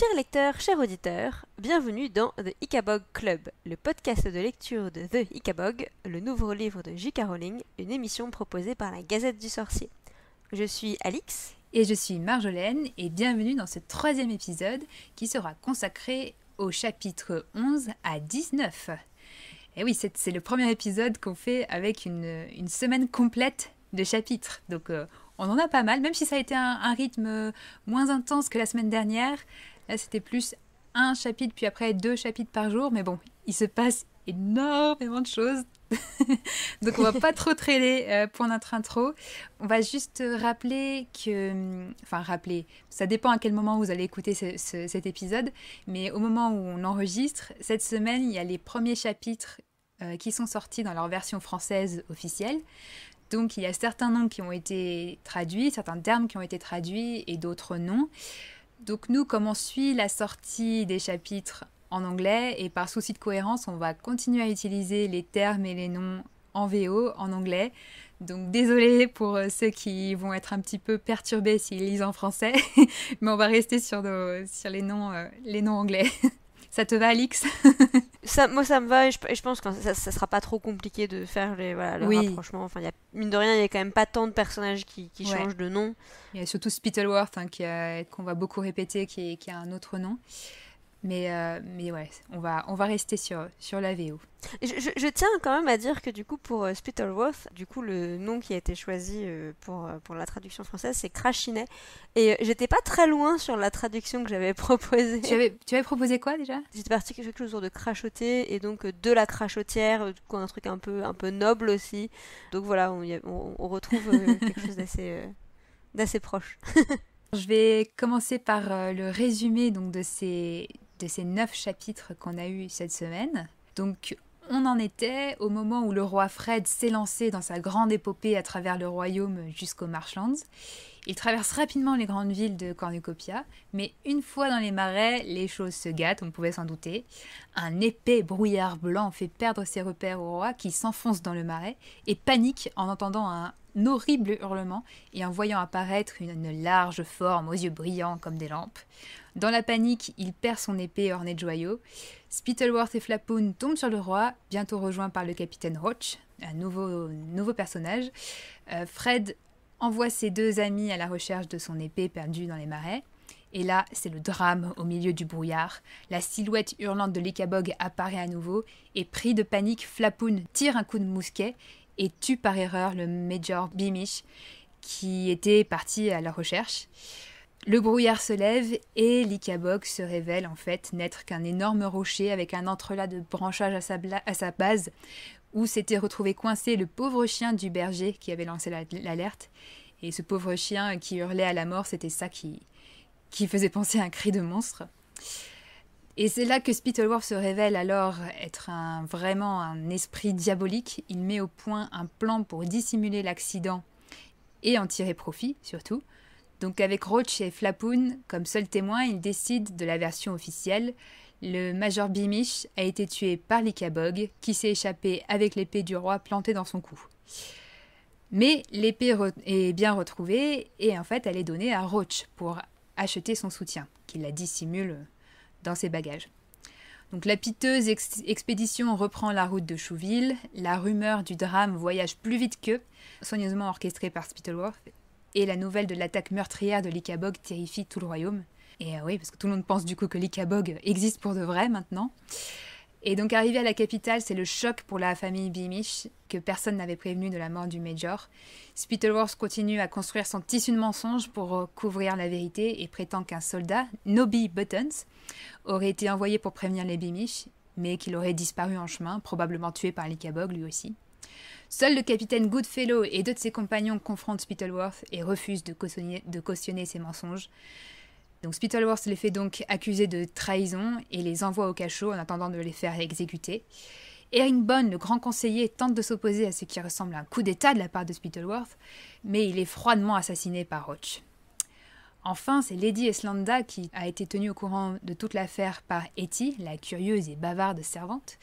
Chers lecteurs, chers auditeurs, bienvenue dans The Icabog Club, le podcast de lecture de The Icabog, le nouveau livre de J.K. Rowling, une émission proposée par la Gazette du Sorcier. Je suis Alix. Et je suis Marjolaine, et bienvenue dans ce troisième épisode qui sera consacré au chapitre 11 à 19. Et oui, c'est le premier épisode qu'on fait avec une, semaine complète de chapitres. Donc euh, on en a pas mal, même si ça a été un rythme euh, moins intense que la semaine dernière. Là, c'était plus un chapitre, puis après deux chapitres par jour. Mais bon, il se passe énormément de choses. Donc on va pas trop traîner euh, pour notre intro. On va juste rappeler que, hum, enfin rappeler, ça dépend à quel moment vous allez écouter cet épisode, mais au moment où on enregistre, cette semaine, il y a les premiers chapitres euh, qui sont sortis dans leur version française officielle. Donc il y a certains noms qui ont été traduits, certains termes qui ont été traduits et d'autres non. Donc nous, comme on suit la sortie des chapitres en anglais, et par souci de cohérence, on va continuer à utiliser les termes et les noms en VO, en anglais. Donc désolé pour euh, ceux qui vont être un petit peu perturbés s'ils lisent en français, mais on va rester sur, euh, les noms anglais. Ça te va, Alix ça, Moi, ça me va et je, pense que ça, ne sera pas trop compliqué de faire les, le oui. rapprochement. Enfin, mine de rien, il n'y a quand même pas tant de personnages qui, changent de nom. Il y a surtout Spittleworth hein, qu'on va beaucoup répéter, qui, qui a un autre nom. Mais, euh, mais ouais, on va, on va rester sur, sur la VO. Je, tiens quand même à dire que du coup pour euh, Spittleworth, du coup le nom qui a été choisi euh, pour, pour la traduction française c'est Crachinet. Et j'étais pas très loin sur la traduction que j'avais proposée. Tu avais, tu avais proposé quoi déjà J'étais parti quelque chose autour de crachoter et donc de la crachotière, du coup, un truc un peu, un peu noble aussi. Donc voilà, on, on, retrouve quelque chose d'assez proche. je vais commencer par le résumé donc de ces de ces neuf chapitres qu'on a eu cette semaine. Donc on en était au moment où le roi Fred s'est lancé dans sa grande épopée à travers le royaume jusqu'aux Marshlands. Il traverse rapidement les grandes villes de Cornucopia, mais une fois dans les marais, les choses se gâtent, on pouvait s'en douter. Un épais brouillard blanc fait perdre ses repères au roi qui s'enfonce dans le marais et panique en entendant un horrible hurlement et en voyant apparaître une large forme aux yeux brillants comme des lampes. Dans la panique, il perd son épée ornée de joyaux. Spittleworth et Flapoon tombent sur le roi, bientôt rejoint par le capitaine Roach, un nouveau, nouveau personnage. Euh, Fred envoie ses deux amis à la recherche de son épée perdue dans les marais. Et là, c'est le drame au milieu du brouillard. La silhouette hurlante de Licabog apparaît à nouveau, et pris de panique, Flapoon tire un coup de mousquet et tue par erreur le Major Beamish, qui était parti à la recherche. Le brouillard se lève et l'Ikabog se révèle en fait n'être qu'un énorme rocher avec un entrelac de branchages à sa, base où s'était retrouvé coincé le pauvre chien du berger qui avait lancé l'alerte. et ce pauvre chien qui hurlait à la mort, c'était ça qui, qui faisait penser à un cri de monstre. Et c'est là que Spittleworth se révèle alors être vraiment un esprit diabolique. Il met au point un plan pour dissimuler l'accident et en tirer profit, surtout. Donc avec Roach et Flapoon comme seuls témoins, ils décident de la version officielle. Le major Bimish a été tué par l'Icabog, qui s'est échappé avec l'épée du roi plantée dans son cou. Mais l'épée est bien retrouvée et en fait elle est donnée à Roach pour acheter son soutien, qu'il la dissimule dans ses bagages. Donc la piteuse expédition reprend la route de Chouville, la rumeur du drame voyage plus vite qu'eux, soigneusement orchestrée par Spittleworth, et la nouvelle de l'attaque meurtrière de l'Ikabog terrifie tout le royaume. Et euh, oui, parce que tout le monde pense du coup que l'Ikabog existe pour de vrai maintenant. Et donc arrivé à la capitale, c'est le choc pour la famille Bimish que personne n'avait prévenu de la mort du Major. Spittleworth continue à construire son tissu de mensonges pour euh, couvrir la vérité et prétend qu'un soldat, Nobby Buttons, aurait été envoyé pour prévenir les Bimish, mais qu'il aurait disparu en chemin, probablement tué par l'Ikabog lui aussi. Seul le capitaine Goodfellow et deux de ses compagnons confrontent Spittleworth et refusent de cautionner, ses mensonges. Donc Spittleworth les fait donc accuser de trahison et les envoie au cachot en attendant de les faire exécuter. Herringbone, le grand conseiller, tente de s'opposer à ce qui ressemble à un coup d'État de la part de Spittleworth, mais il est froidement assassiné par Roach. Enfin, c'est Lady Eslanda qui a été tenue au courant de toute l'affaire par Etty, la curieuse et bavarde servante,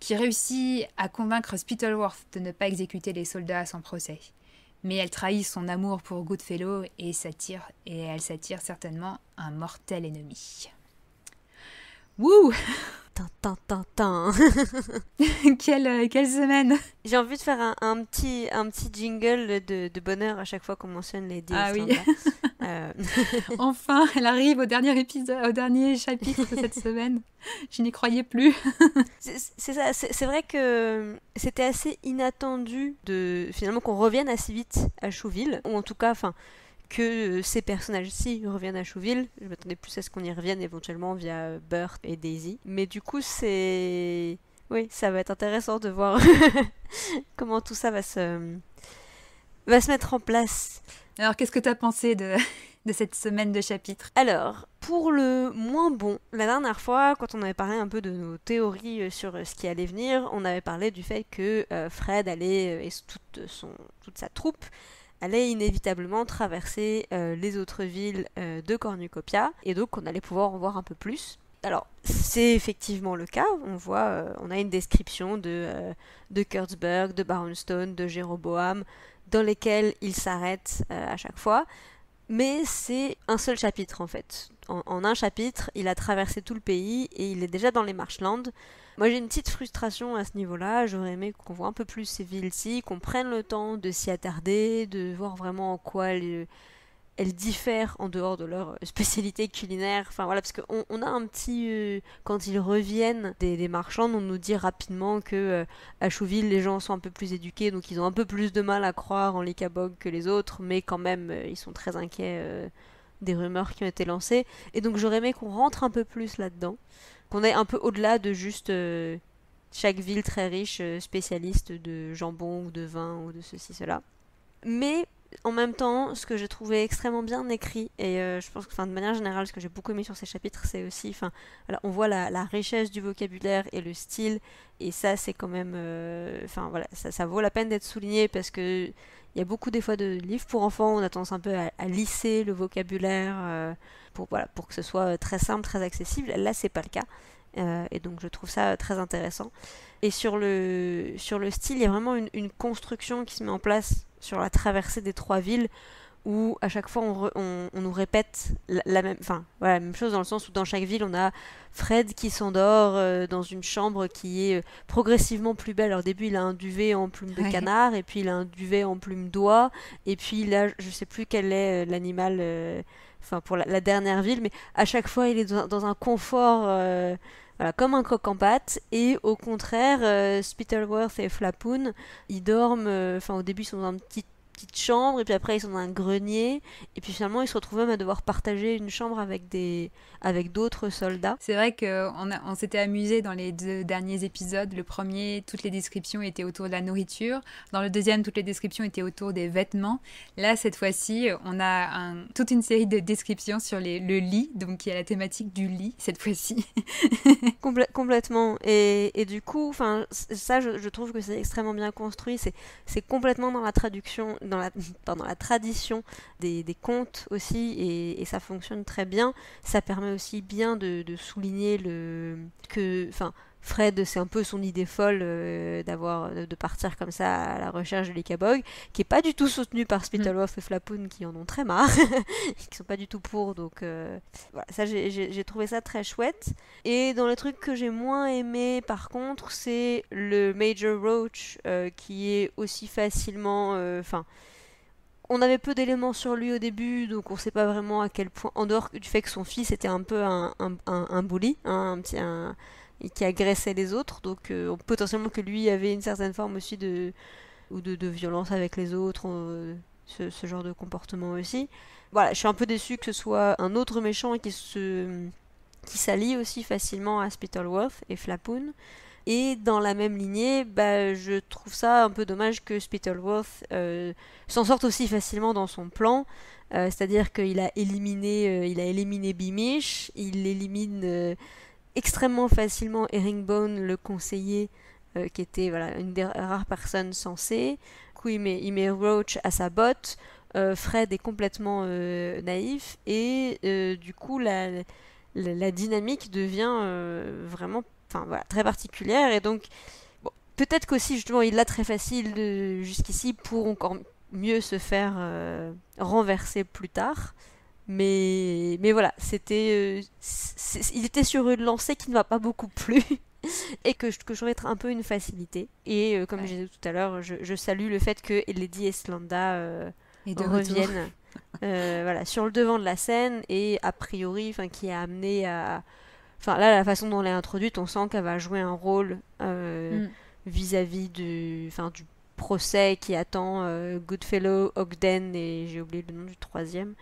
qui réussit à convaincre Spittleworth de ne pas exécuter les soldats à son procès. Mais elle trahit son amour pour Goodfellow et s'attire, et elle s'attire certainement un mortel ennemi. Wouh quelle, euh, quelle semaine J'ai envie de faire un, petit, un petit jingle de, bonheur à chaque fois qu'on mentionne les Ah oui hein, bah. euh. Enfin, elle arrive au dernier épisode, au dernier chapitre de cette semaine. Je n'y croyais plus. c'est ça, c'est vrai que euh, c'était assez inattendu de finalement qu'on revienne assez vite à Chouville, ou en tout cas, enfin que euh, ces personnages-ci reviennent à Chouville. Je m'attendais plus à ce qu'on y revienne éventuellement via euh, Bert et Daisy. Mais du coup, c'est. Oui, ça va être intéressant de voir comment tout ça va se, va se mettre en place. Alors, qu'est-ce que tu as pensé de, cette semaine de chapitres Alors, pour le moins bon, la dernière fois, quand on avait parlé un peu de nos théories euh, sur ce qui allait venir, on avait parlé du fait que Fred allait, et son, toute sa troupe, allait inévitablement traverser euh, les autres villes euh, de Cornucopia, et donc on allait pouvoir en voir un peu plus. Alors, c'est effectivement le cas, on voit, euh, on a une description de, de Kurtzberg, de baronstone, de Jéroboam, dans lesquels il s'arrête à chaque fois, mais c'est un seul chapitre en fait. En, en, un chapitre, il a traversé tout le pays et il est déjà dans les Marshlands. Moi, j'ai une petite frustration à ce niveau-là. J'aurais aimé qu'on voit un peu plus ces villes-ci, qu'on prenne le temps de s'y attarder, de voir vraiment en quoi elles, diffèrent en dehors de leur spécialité culinaire. Enfin voilà, parce qu'on a un petit... Euh, quand ils reviennent des, marchands, on nous dit rapidement que euh, à Chouville, les gens sont un peu plus éduqués, donc ils ont un peu plus de mal à croire en les cabogues que les autres, mais quand même, euh, ils sont très inquiets des rumeurs qui ont été lancées. Et donc j'aurais aimé qu'on rentre un peu plus là-dedans qu'on est un peu au-delà de juste euh, chaque ville très riche euh, spécialiste de jambon ou de vin ou de ceci, cela. Mais en même temps, ce que j'ai trouvé extrêmement bien écrit, et euh, je pense que de manière générale, ce que j'ai beaucoup aimé sur ces chapitres, c'est aussi, enfin, on voit la, richesse du vocabulaire et le style, et ça, c'est quand même, euh, enfin voilà, ça, vaut la peine d'être souligné parce que il y a beaucoup des fois de livres pour enfants, on a tendance un peu à, lisser le vocabulaire euh, pour, voilà, pour que ce soit très simple, très accessible. Là, c'est pas le cas. et donc je trouve ça très intéressant. Et sur le, sur le style, il y a vraiment une construction qui se met en place sur la traversée des trois villes où à chaque fois on, nous répète la, même, enfin, la même chose dans le sens où dans chaque ville on a Fred qui s'endort euh, dans une chambre qui est euh, progressivement plus belle. Alors, au début il a un duvet en plume de canard et puis il a un duvet en plume d'oie et puis là je sais plus quel est euh, l'animal, enfin pour la, dernière ville, mais à chaque fois il est dans un confort comme un croque en pâte. Et au contraire, euh, Spittleworth et Flapoon, ils dorment, euh, enfin au début ils sont dans un petit petite chambre, et puis après ils sont dans un grenier, et puis finalement ils se retrouvent même à devoir partager une chambre avec des avec d'autres soldats. C'est vrai qu'on on s'était amusé dans les deux derniers épisodes. Le premier, toutes les descriptions étaient autour de la nourriture. Dans le deuxième, toutes les descriptions étaient autour des vêtements. Là, cette fois-ci, on a toute une série de descriptions sur les, le lit, donc il y a la thématique du lit cette fois-ci. complètement. Et, et, du coup, ça, je, je trouve que c'est extrêmement bien construit. C'est complètement dans la traduction dans la, tradition des, contes aussi, et, ça fonctionne très bien. Ça permet aussi bien de, de souligner le que, enfin, Fred, c'est un peu son idée folle euh, d'avoir de partir comme ça à la recherche de l'Ikabog, qui est pas du tout soutenu par Spitalwolf mm. et Flapoon qui en ont très marre, qui sont pas du tout pour. Donc euh, voilà, ça j'ai trouvé ça très chouette. Et dans le truc que j'ai moins aimé, par contre, c'est le Major Roach euh, qui est aussi facilement, enfin on avait peu d'éléments sur lui au début, donc on ne sait pas vraiment à quel point, en dehors du fait que son fils était un peu un, un, un, bully, un petit, un, et qui agressait les autres. Donc euh, potentiellement que lui avait une certaine forme aussi de ou de, violence avec les autres, euh, ce, genre de comportement aussi. Voilà, je suis un peu déçu que ce soit un autre méchant qui se qui s'allie aussi facilement à Spittleworth et Flapoon. Et dans la même lignée, bah, je trouve ça un peu dommage que Spittleworth euh, s'en sorte aussi facilement dans son plan. C'est-à-dire qu'il a éliminé, il a éliminé Beamish, il élimine extrêmement facilement Herringbone, le conseiller, euh, qui était une des rares personnes sensées. Du coup, il met, Roach à sa botte. Euh, Fred est complètement euh, naïf et du coup la, dynamique devient vraiment très particulière et donc peut-être qu'aussi justement il l'a très facile jusqu'ici pour encore mieux se faire renverser plus tard mais, mais voilà, c'était, euh, il était sur une lancée qui ne m'a pas beaucoup plu et que je, que je être un peu une facilité. Et euh, comme je disais tout à l'heure, je, je, salue le fait que Lady Eslanda euh, et de revienne voilà, sur le devant de la scène et a priori qui a amené à... Enfin là, la façon dont on l'a introduite, on sent qu'elle va jouer un rôle mm. vis-à-vis de du procès qui attend euh, Goodfellow, Ogden et j'ai oublié le nom du troisième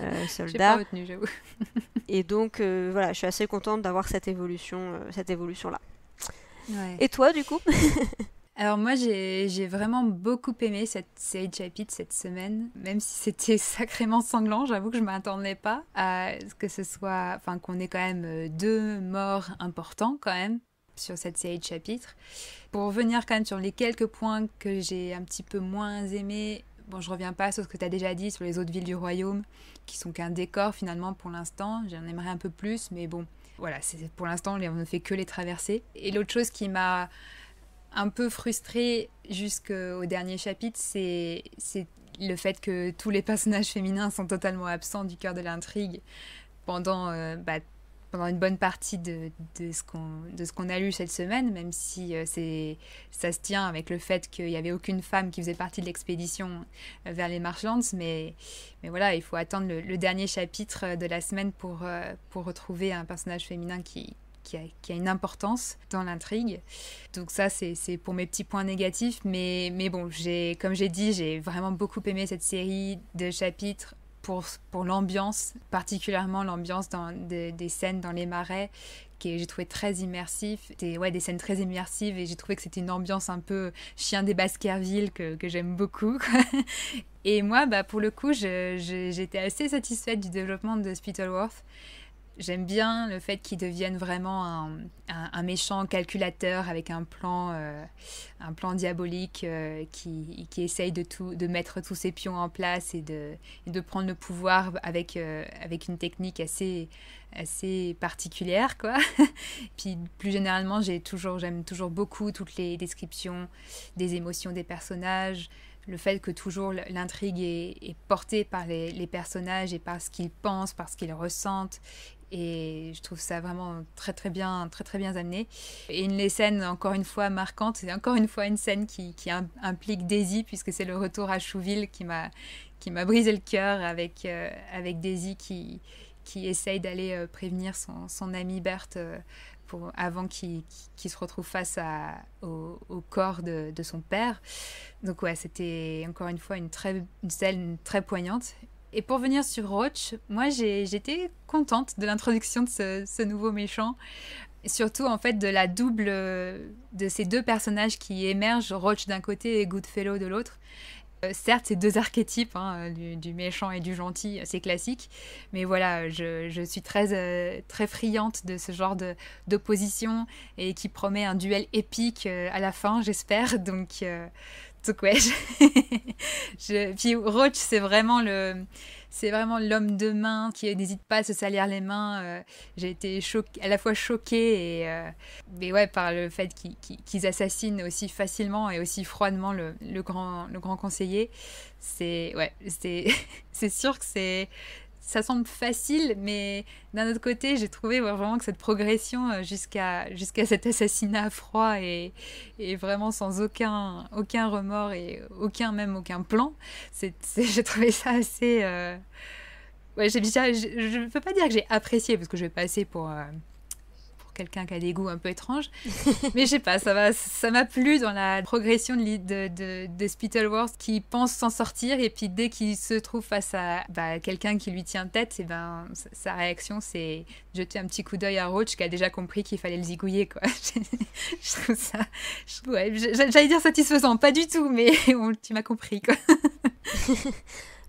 euh, soldat. pas retenu, j'avoue. et donc euh, voilà, je suis assez contente d'avoir cette évolution, euh, cette évolution là. Et toi du coup Alors moi j'ai vraiment beaucoup aimé cette série chapitre cette semaine, même si c'était sacrément sanglant, j'avoue que je m'attendais pas à ce que ce soit, enfin qu'on ait quand même deux morts importants quand même, sur cette série de chapitres. Pour revenir quand même sur les quelques points que j'ai un petit peu moins aimés, bon, je reviens pas sur ce que tu as déjà dit sur les autres villes du royaume, qui sont qu'un décor finalement pour l'instant. J'en aimerais un peu plus, mais bon, voilà, c'est pour l'instant, on ne fait que les traverser Et l'autre chose qui m'a un peu frustrée jusqu'au dernier chapitre, c'est le fait que tous les personnages féminins sont totalement absents du cœur de l'intrigue pendant euh, bah, pendant une bonne partie de, de ce qu'on a lu cette semaine, même si euh, c'est ça se tient avec le fait qu'il n'y avait aucune femme qui faisait partie de l'expédition euh, vers les Marchlands. Mais, mais voilà, il faut attendre le, dernier chapitre euh, de la semaine pour, pour retrouver un personnage féminin qui, qui a, qui a, une importance dans l'intrigue. Donc ça, c'est pour mes petits points négatifs. Mais, mais bon, comme j'ai dit, j'ai vraiment beaucoup aimé cette série de chapitres pour, pour l'ambiance, particulièrement l'ambiance des, des, scènes dans les marais, que j'ai trouvé très immersif. Des, ouais, des scènes très immersives et j'ai trouvé que c'était une ambiance un peu chien des Baskerville que, que j'aime beaucoup. et moi, bah, pour le coup, j'étais assez satisfaite du développement de Spittleworth. J'aime bien le fait qu'il devienne vraiment un, un, méchant calculateur avec un plan, euh, un plan diabolique euh, qui, qui, essaye de, tout, de mettre tous ses pions en place et de, de prendre le pouvoir avec, euh, avec une technique assez, assez particulière. Quoi. Puis plus généralement, j'ai toujours, j'aime toujours beaucoup toutes les descriptions des émotions des personnages, le fait que toujours l'intrigue est, portée par les, les, personnages et par ce qu'ils pensent, par ce qu'ils ressentent, et je trouve ça vraiment très très bien, très très bien amené. Et une des scènes encore une fois marquante, c'est encore une fois une scène qui, implique Daisy puisque c'est le retour à Chouville qui m'a qui m'a brisé le cœur avec euh, avec Daisy qui qui essaye d'aller euh, prévenir son, son ami Berthe euh, pour, avant qu'il se retrouve face à, au, corps de, de, son père. Donc ouais, c'était encore une fois une, très, une scène très poignante. Et pour venir sur Roach, moi j'étais contente de l'introduction de ce, nouveau méchant. surtout en fait de la double euh, de ces deux personnages qui émergent, Roach d'un côté et Goodfellow de l'autre. Euh, certes, ces deux archétypes hein, du, méchant et du gentil, c'est classique, mais voilà, je, suis très, euh, très friante de ce genre d'opposition et qui promet un duel épique à la fin, j'espère. Donc, donc ouais, je... puis Roach, c'est vraiment le, c'est vraiment l'homme de main qui n'hésite pas à se salir les mains. Euh, j'ai été à la fois choquée et euh, mais ouais par le fait qu'ils assassinent aussi facilement et aussi froidement le, le grand le grand conseiller. C'est ouais, c'est sûr que c'est ça semble facile, mais d'un autre côté, j'ai trouvé vraiment que cette progression euh, jusqu'à jusqu'à cet assassinat froid et, et, vraiment sans aucun, aucun remords et aucun même aucun plan, j'ai trouvé ça assez... Euh... Ouais, je ne peux pas dire que j'ai apprécié, parce que je vais passer pour... Euh, quelqu'un qui a des goûts un peu étranges. mais je sais pas, ça m'a plu dans la progression de, de, de, qui pense s'en sortir et puis dès qu'il se trouve face à bah, quelqu'un qui lui tient tête, et eh ben, sa réaction c'est jeter un petit coup d'œil à Roach qui a déjà compris qu'il fallait le zigouiller. Quoi. je trouve ça, j'allais dire satisfaisant, pas du tout, mais tu m'as compris. Quoi.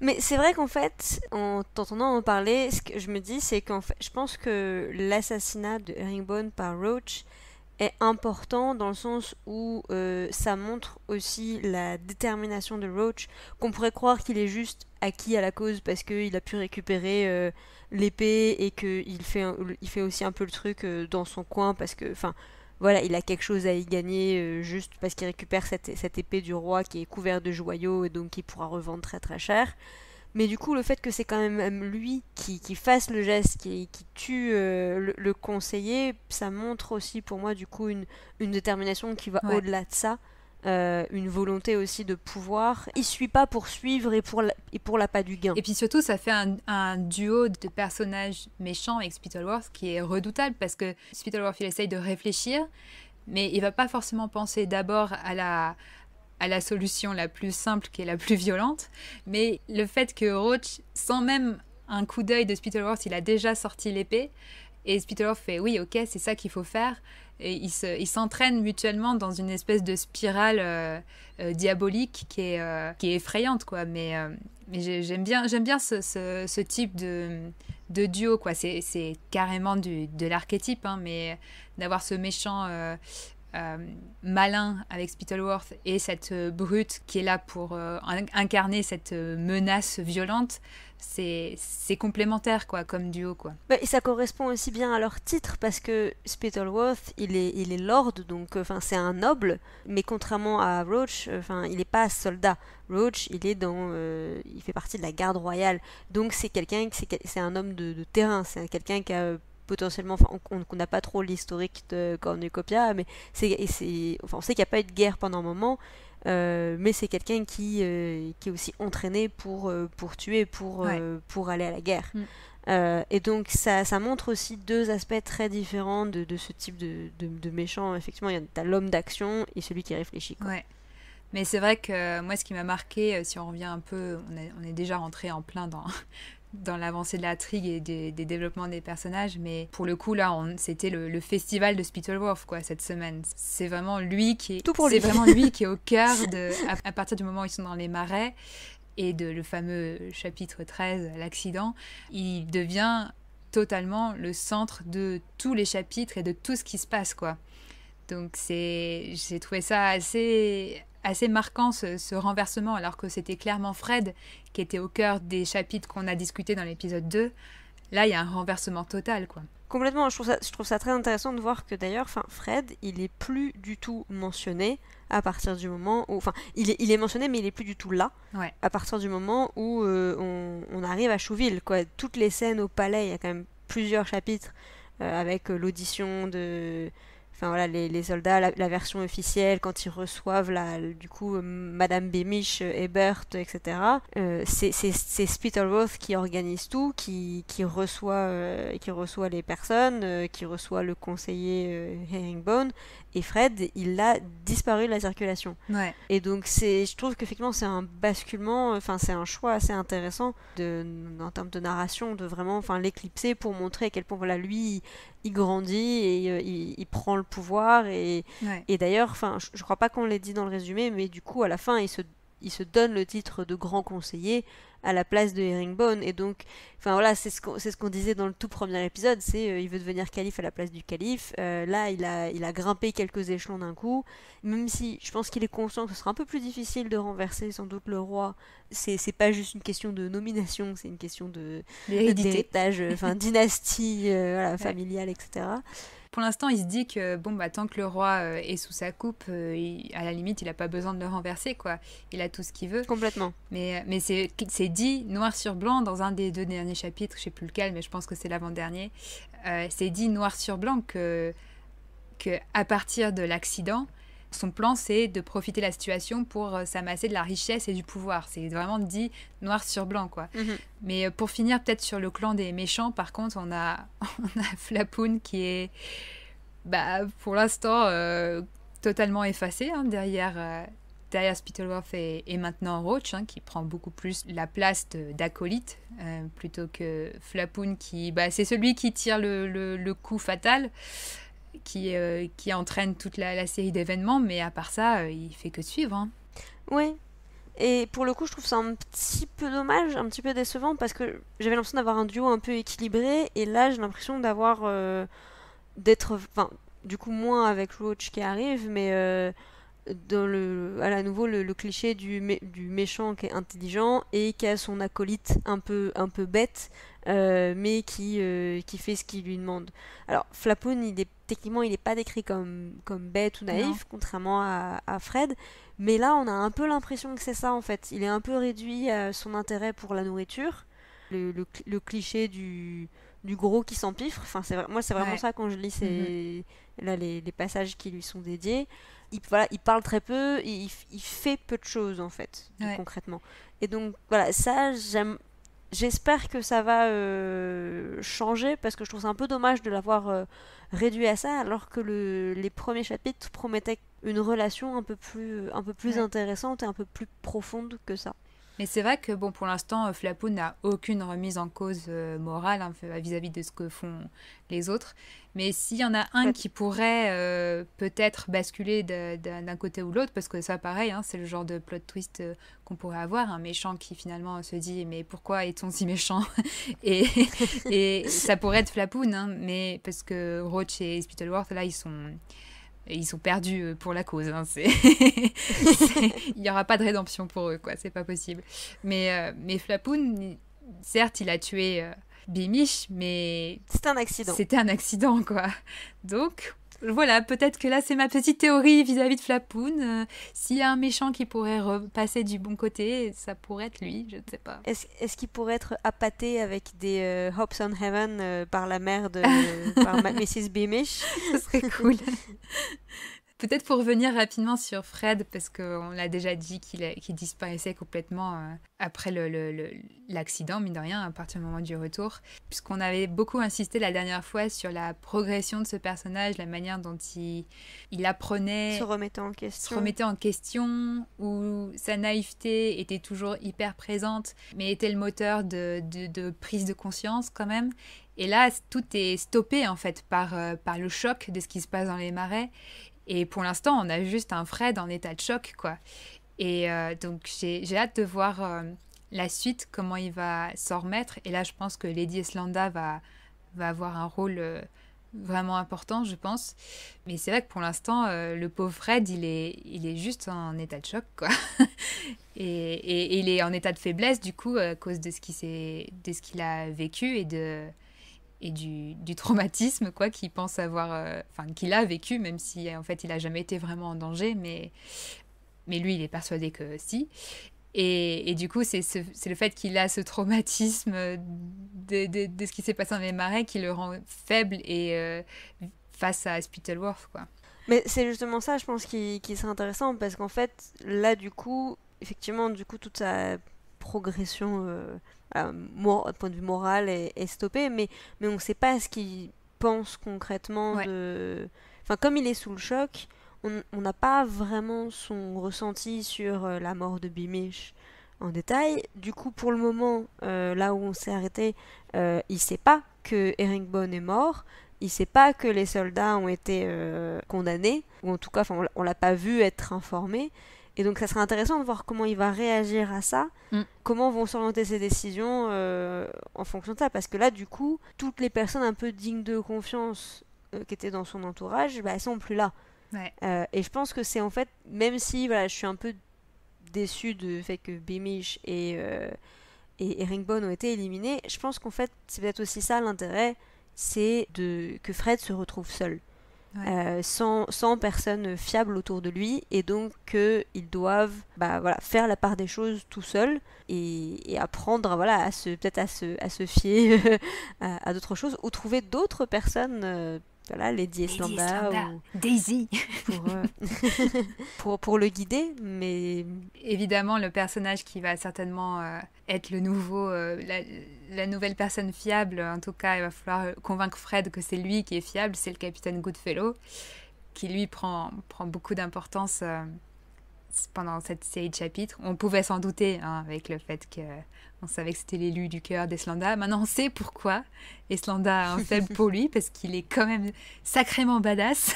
Mais c'est vrai qu'en fait, en t'entendant en parler, ce que je me dis, c'est qu'en fait, je pense que l'assassinat de Herringbone par Roach est important dans le sens où euh, ça montre aussi la détermination de Roach, qu'on pourrait croire qu'il est juste acquis à la cause parce qu'il a pu récupérer euh, l'épée et qu'il fait, il fait aussi un peu le truc euh, dans son coin parce que, enfin, voilà, il a quelque chose à y gagner euh, juste parce qu'il récupère cette, épée du roi qui est couverte de joyaux et donc il pourra revendre très très cher. Mais du coup, le fait que c'est quand même lui qui, fasse le geste, qui, tue euh, le, conseiller, ça montre aussi pour moi du coup une, détermination qui va au-delà de ça. Euh, une volonté aussi de pouvoir. Il suit pas pour suivre et pour, la, et pour pas du gain. Et puis surtout, ça fait un, duo de personnages méchants avec Spittleworth qui est redoutable parce que Spittleworth, il essaye de réfléchir, mais il va pas forcément penser d'abord à la à la solution la plus simple qui est la plus violente, mais le fait que Roach, sans même un coup d'œil de Spittleworth, il a déjà sorti l'épée, et Spitalov fait oui, ok, c'est ça qu'il faut faire. Et ils s'entraînent mutuellement dans une espèce de spirale euh, euh, diabolique qui est, euh, qui est effrayante, quoi. Mais, mais j'aime bien, j'aime bien ce, ce, type de, de duo, quoi. C'est carrément du, de l'archétype, hein, mais d'avoir ce méchant euh, malin avec Spittleworth et cette euh, brute qui est là pour euh, incarner cette menace violente, c'est complémentaire quoi, comme duo. Quoi. Bah, et ça correspond aussi bien à leur titre parce que Spittleworth, il est, il est lord, donc enfin c'est un noble, mais contrairement à Roach, enfin il n'est pas soldat. Roach, il est dans, il fait partie de la garde royale, donc c'est quelqu'un, c'est un homme de, de terrain, c'est quelqu'un qui a potentiellement, enfin, on n'a pas trop l'historique de Cornucopia, mais c'est, enfin, on sait qu'il n'y a pas eu de guerre pendant un moment, euh, mais c'est quelqu'un euh, qui, est aussi entraîné pour, euh, pour tuer, pour, pour aller à la guerre. Mm. et donc ça, montre aussi deux aspects très différents de, ce type de, méchant. Effectivement, il y a l'homme d'action et celui qui réfléchit. Ouais. Mais c'est vrai que moi, ce qui m'a marqué, si on revient un peu, on, on est déjà rentré en plein dans dans l'avancée de la trigue et des, développements des personnages, mais pour le coup, là, c'était le, festival de Spittleworth, quoi, cette semaine. C'est vraiment lui qui est... Tout pour C'est vraiment lui qui est au cœur de... À, à, partir du moment où ils sont dans les marais et de le fameux chapitre 13, l'accident, il devient totalement le centre de tous les chapitres et de tout ce qui se passe, quoi. Donc c'est, j'ai trouvé ça assez, assez marquant ce, renversement, alors que c'était clairement Fred qui était au cœur des chapitres qu'on a discutés dans l'épisode 2. Là, il y a un renversement total, quoi. Complètement, je trouve ça, très intéressant de voir que d'ailleurs, Fred, il est plus du tout mentionné à partir du moment où, enfin, il est, mentionné, mais il est plus du tout là. À partir du moment où euh, on, arrive à Chouville, quoi. Toutes les scènes au palais, il y a quand même plusieurs chapitres euh, avec euh, l'audition de enfin voilà, les, les soldats, la, version officielle, quand ils reçoivent la, du coup euh, Madame Bemish, euh, Ebert, etc. Euh, c'est Spittleworth qui organise tout, qui, qui reçoit, qui reçoit les personnes, qui reçoit le conseiller Herringbone et Fred, il a disparu de la circulation. Ouais. Et donc, c'est, je trouve qu'effectivement, c'est un basculement, enfin, c'est un choix assez intéressant de, en termes de narration, de vraiment enfin, l'éclipser pour montrer à quel point, voilà, lui, il grandit et euh, il, prend le pouvoir. Et, d'ailleurs, enfin, je crois pas qu'on l'ait dit dans le résumé, mais du coup, à la fin, il se il se donne le titre de grand conseiller à la place de Herringbone. Et donc, enfin voilà, c'est ce qu'on ce disait dans le tout premier épisode, c'est euh, il veut devenir calife à la place du calife. Euh, là, il a, il a grimpé quelques échelons d'un coup. Même si je pense qu'il est conscient que ce sera un peu plus difficile de renverser sans doute le roi, c'est pas juste une question de nomination, c'est une question de d'héritage, euh, enfin dynastie familiale, etc. Pour l'instant, il se dit que bon, bah, tant que le roi euh, est sous sa coupe, euh, à la limite, il n'a pas besoin de le renverser, quoi. Il a tout ce qu'il veut. Complètement. Mais, euh, mais c'est dit noir sur blanc dans un des deux derniers chapitres, je sais plus lequel, mais je pense que c'est l'avant-dernier. c'est dit noir sur blanc que, que à partir de l'accident, son plan, c'est de profiter de la situation pour euh, s'amasser de la richesse et du pouvoir. C'est vraiment dit noir sur blanc, quoi. Mhm. Mais euh, pour finir, peut-être sur le clan des méchants, par contre, on a, on qui est, bah, pour l'instant, euh, totalement effacé hein, derrière, derrière Spittleworth et, maintenant Roach, hein, qui prend beaucoup plus la place d'acolyte plutôt que Flapoon qui, bah, c'est celui qui tire le coup fatal qui, euh, qui entraîne toute la, série d'événements, mais à part ça, euh, il fait que suivre. Hein. Oui. Et pour le coup, je trouve ça un petit peu dommage, un petit peu décevant, parce que j'avais l'impression d'avoir un duo un peu équilibré, et là, j'ai l'impression d'avoir. Euh, d'être. Enfin, du coup, moins avec Roach qui arrive, mais dans le, à la nouveau le, cliché du, méchant qui est intelligent et qui a son acolyte un peu, un peu bête, euh, mais euh, qui, fait ce qu'il lui demande. Alors, Flapoun, techniquement, il n'est pas décrit comme, comme bête ou naïf, contrairement à, Fred, mais là, on a un peu l'impression que c'est ça, en fait. Il est un peu réduit à son intérêt pour la nourriture, le, cliché du, gros qui s'empiffre. Enfin, moi, c'est vraiment ça quand je lis mm-hmm. les passages qui lui sont dédiés il, voilà, il parle très peu, il, fait peu de choses en fait, concrètement. Et donc voilà, ça j'aime. J'espère que ça va euh, changer parce que je trouve ça un peu dommage de l'avoir euh, réduit à ça alors que les premiers chapitres promettaient une relation un peu plus, euh, un peu plus intéressante et un peu plus profonde que ça. Mais c'est vrai que bon, pour l'instant, Flapo n'a aucune remise en cause morale hein, vis-à-vis -vis de ce que font les autres. Mais s'il y en a un qui pourrait euh, peut-être basculer d'un côté ou l'autre, parce que ça, pareil, hein, c'est le genre de plot twist euh, qu'on pourrait avoir, un méchant qui finalement se dit mais pourquoi est-on si méchant et, et, ça pourrait être Flapoon, hein, mais parce que Roach et Spittleworth, là, ils sont ils sont perdus euh, pour la cause. Hein, il n'y aura pas de rédemption pour eux, quoi. C'est pas possible. Mais, mais Flapoun, certes, il a tué Bimish, mais. C'était un accident. C'était un accident, quoi. Donc, voilà, peut-être que là, c'est ma petite théorie vis-à-vis de Flapoon. Euh, s'il y a un méchant qui pourrait repasser du bon côté, ça pourrait être lui, je ne sais pas. Est-ce qu'il pourrait être appâté avec des euh, Hops on Heaven euh, par la mère de par Mrs. Bimish Ce serait cool. Peut-être pour revenir rapidement sur Fred, parce qu'on l'a déjà dit qu'il disparaissait complètement euh, après l'accident, le, mine de rien, à partir du moment du retour, puisqu'on avait beaucoup insisté la dernière fois sur la progression de ce personnage, la manière dont il, apprenait, se remettait en question, se remettait en question, où sa naïveté était toujours hyper présente, mais était le moteur de, prise de conscience quand même. Et là, tout est stoppé en fait par, euh, par le choc de ce qui se passe dans les marais et pour l'instant, on a juste un Fred en état de choc, quoi. Et euh, donc, j'ai hâte de voir euh, la suite, comment il va s'en remettre. Et là, je pense que Lady Eslanda va, va avoir un rôle euh, vraiment important, je pense. Mais c'est vrai que pour l'instant, le pauvre Fred, il est, il est juste en état de choc, quoi. et, et, il est en état de faiblesse, du coup, à cause de ce qu'il a vécu et de et du, traumatisme quoi qu'il pense avoir euh, enfin qu'il a vécu même si en fait il a jamais été vraiment en danger mais mais lui il est persuadé que si et, et du coup c'est c'est le fait qu'il a ce traumatisme de, de, ce qui s'est passé dans les marais qui le rend faible et euh, face à Spittleworth quoi mais c'est justement ça je pense qui, qui serait intéressant parce qu'en fait là du coup effectivement du coup toute sa progression euh, euh, point de vue moral est, stoppé, mais, mais on ne sait pas ce qu'il pense concrètement Enfin, comme il est sous le choc, on n'a pas vraiment son ressenti sur euh, la mort de Bimish en détail. Du coup, pour le moment, euh, là où on s'est arrêté, euh, il ne sait pas que Herringbone est mort, il sait pas que les soldats ont été condamnés, ou en tout cas, on, on l'a pas vu être informé. Et donc, ça sera intéressant de voir comment il va réagir à ça, mm. comment vont s'orienter ses décisions euh, en fonction de ça. Parce que là, du coup, toutes les personnes un peu dignes de confiance euh, qui étaient dans son entourage, bah, elles sont plus là. Euh, et je pense que c'est en fait, même si voilà, je suis un peu déçu du fait que Beamish et, et Ringbone ont été éliminés, je pense qu'en fait, c'est peut-être aussi ça l'intérêt, c'est de que Fred se retrouve seul. Euh, sans, personne fiable autour de lui et donc qu'ils doivent bah, faire la part des choses tout seul et, apprendre à se peut-être à se, fier à, d'autres choses ou trouver d'autres personnes euh, voilà, Lady Eslanda, ou... Daisy pour, euh, pour, pour, le guider, mais... Évidemment, le personnage qui va certainement euh, être le nouveau, euh, la, nouvelle personne fiable, en tout cas, il va falloir convaincre Fred que c'est lui qui est fiable, c'est le capitaine Goodfellow, qui lui prend, prend beaucoup d'importance pendant cette série de chapitres. On pouvait s'en douter hein, avec le fait que on savait que c'était l'élu du cœur d'Eslanda. Maintenant, on sait pourquoi Eslanda a un faible pour lui, parce qu'il est quand même sacrément badass.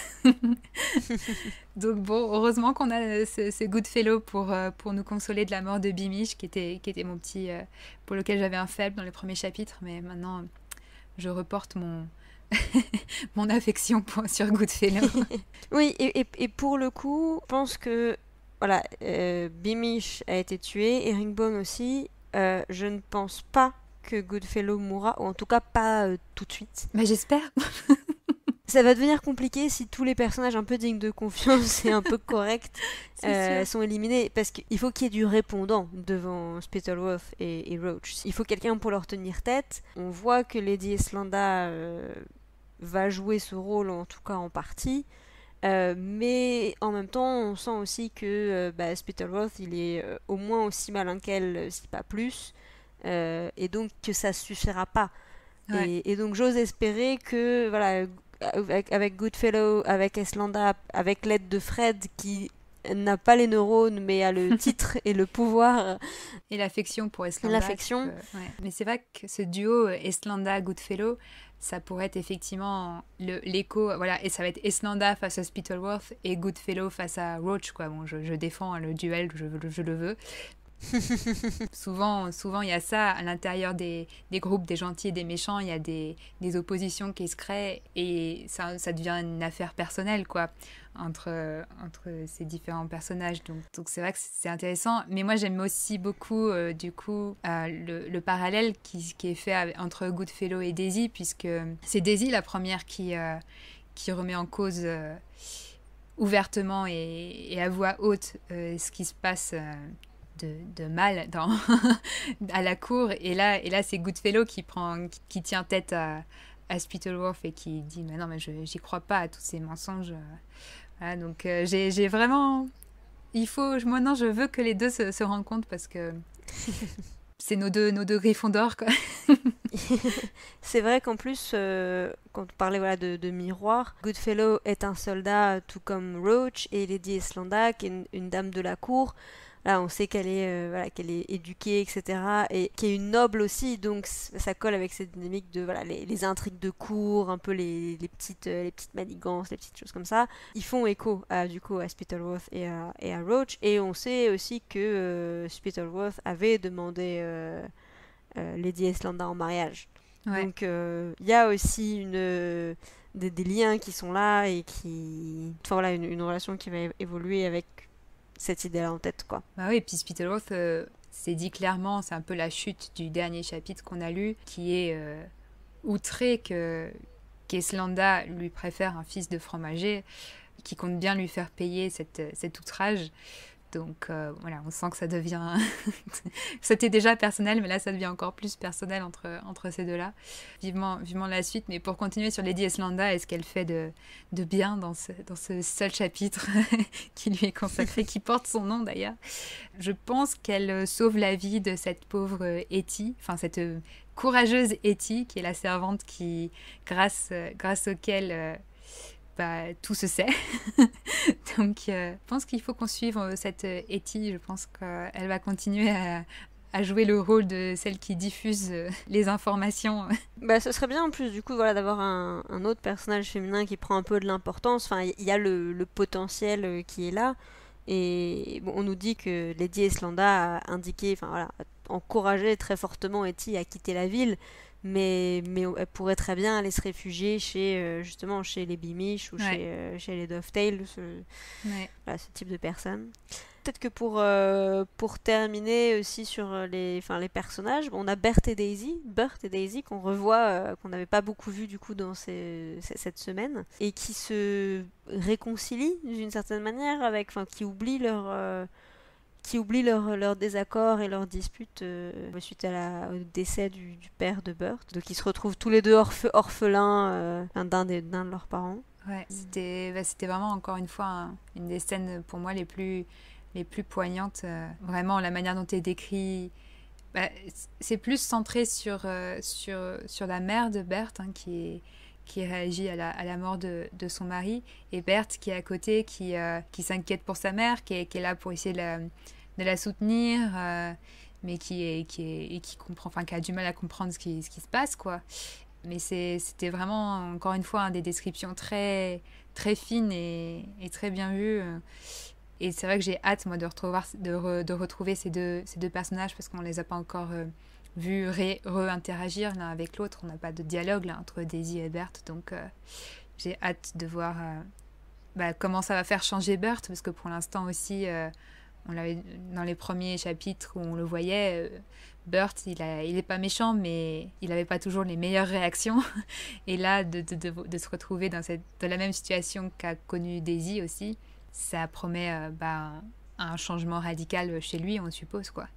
Donc bon, heureusement qu'on a euh, ce, Good Goodfellow pour, euh, pour nous consoler de la mort de Bimish, qui était, qui était mon petit... Euh, pour lequel j'avais un faible dans les premiers chapitres, mais maintenant, je reporte mon, mon affection pour, sur Goodfellow. oui, et, et, pour le coup, je pense que voilà, Bimish a été tué, et Ringbone aussi, euh, je ne pense pas que Goodfellow mourra, ou en tout cas pas euh, tout de suite. Mais bah, j'espère Ça va devenir compliqué si tous les personnages un peu dignes de confiance et un peu corrects euh, sont éliminés, parce qu'il faut qu'il y ait du répondant devant Spittleworth et, et Roach. Il faut quelqu'un pour leur tenir tête. On voit que Lady Eslanda va jouer ce rôle, en tout cas en partie. Euh, mais en même temps, on sent aussi que euh, bah, Spittleworth, il est euh, au moins aussi malin qu'elle, si pas plus, et donc que ça suffira pas. Et, donc j'ose espérer que, voilà, avec, Goodfellow, avec Eslanda, avec l'aide de Fred, qui n'a pas les neurones, mais a le titre et le pouvoir. Et l'affection pour Eslanda. L'affection. Mais c'est vrai que ce duo Eslanda-Goodfellow, ça pourrait être effectivement l'écho, voilà, et ça va être Eslanda face à Spittleworth et Goodfellow face à Roach, quoi. Bon, je, je défends hein, le duel, je, je le veux, souvent, souvent, il y a ça à l'intérieur des, groupes des gentils et des méchants. Il y a des, oppositions qui se créent et ça, devient une affaire personnelle, quoi, entre, entre ces différents personnages. Donc, donc c'est vrai que c'est intéressant. Mais moi, j'aime aussi beaucoup, euh, du coup, euh, le, parallèle qui, est fait entre Goodfellow et Daisy, puisque c'est Daisy la première qui, euh, qui remet en cause ouvertement et, à voix haute ce qui se passe de, mal dans à la cour. Et là, et là c'est Goodfellow qui, prend, qui, tient tête à, à et qui dit Mais non, mais je j'y crois pas à tous ces mensonges. Voilà, donc euh, j'ai vraiment. Il faut. Moi, non, je veux que les deux se, se rencontrent parce que. c'est nos deux, nos deux griffons d'or. c'est vrai qu'en plus, euh, quand on parlait voilà, de, miroir, Goodfellow est un soldat tout comme Roach et Lady Eslanda, qui est une dame de la cour. Là, ah, on sait qu'elle est, euh, qu'elle est éduquée, etc. Et qui est une noble aussi, donc ça colle avec cette dynamique de voilà, les, intrigues de cour, un peu les, petites, euh, les petites manigances, les petites choses comme ça. Ils font écho à, du coup à Spittleworth et à, et à Roach. Et on sait aussi que euh, Spitalworth avait demandé Lady Eslanda en mariage. Donc il y a aussi une. Des, liens qui sont là et qui. Enfin voilà, une relation qui va évoluer avec cette idée-là en tête, quoi. Bah oui, et puis Spittleworth, euh, s'est dit clairement, c'est un peu la chute du dernier chapitre qu'on a lu, qui est euh, outré que qu'Eslanda lui préfère un fils de fromager, qui compte bien lui faire payer euh, cet outrage. Donc euh, voilà, on sent que ça devient... C'était déjà personnel, mais là ça devient encore plus personnel entre, entre ces deux-là. Vivement, vivement la suite, mais pour continuer sur Lady Eslanda est ce qu'elle fait de, de bien dans ce, dans ce seul chapitre qui lui est consacré, qui porte son nom d'ailleurs, je pense qu'elle euh, sauve la vie de cette pauvre euh, Etty, enfin cette courageuse Etty qui est la servante qui, grâce, grâce auquel... Bah, tout se sait. Donc, euh, je pense qu'il faut qu'on suive euh, cette euh, Etty. Je pense qu'elle va continuer à, jouer le rôle de celle qui diffuse les informations. Bah, ce serait bien en plus du coup voilà d'avoir un, autre personnage féminin qui prend un peu de l'importance. Enfin, il y a le, potentiel qui est là. Et on nous dit que Lady Eslanda a indiqué, enfin voilà, encouragé très fortement Etty à quitter la ville mais, mais elle pourrait très bien aller se réfugier chez, euh, justement, chez les Bimish ou chez, euh, chez, les dovetail ce, type de personnes. Peut-être que pour, euh, pour terminer aussi sur les, fin, les personnages, on a Bert et Daisy, Bert et Daisy qu'on revoit, qu'on n'avait pas beaucoup vu du coup dans cette semaine, et qui se réconcilient d'une certaine manière avec, enfin, qui oublient leur qui oublient leurs leur désaccords et leurs disputes euh, suite à la, au décès du, père de Berthe Donc ils se retrouvent tous les deux orphelins euh, d'un de leurs parents. Ouais, mm. bah, c'était vraiment encore une fois une des scènes pour moi les plus, les plus poignantes. Euh, vraiment, la manière dont es décrit. Bah, c'est plus centré sur, euh, sur, sur la mère de Berthe hein, qui est qui réagit à la, à la mort de, de, son mari, et Berthe qui est à côté, qui, euh, qui s'inquiète pour sa mère, qui est, qui est, là pour essayer de la, de la soutenir, euh, mais qui, est, qui, est, qui, comprend, enfin, qui a du mal à comprendre ce qui, ce qui se passe. quoi. Mais c'était vraiment, encore une fois, hein, des descriptions très, très fines et, très bien vues. Et c'est vrai que j'ai hâte, moi, de, de, de retrouver ces deux, ces deux personnages parce qu'on ne les a pas encore... Euh, vu ré interagir l'un avec l'autre. On n'a pas de dialogue là, entre Daisy et Bert, donc euh, j'ai hâte de voir euh, bah, comment ça va faire changer Bert, parce que pour l'instant aussi, euh, on l'avait dans les premiers chapitres où on le voyait, Bert, il n'est il pas méchant, mais il n'avait pas toujours les meilleures réactions. Et là, de, de, de, se retrouver dans, cette, dans la même situation qu'a connue Daisy aussi, ça promet bah, un changement radical chez lui, on suppose, quoi.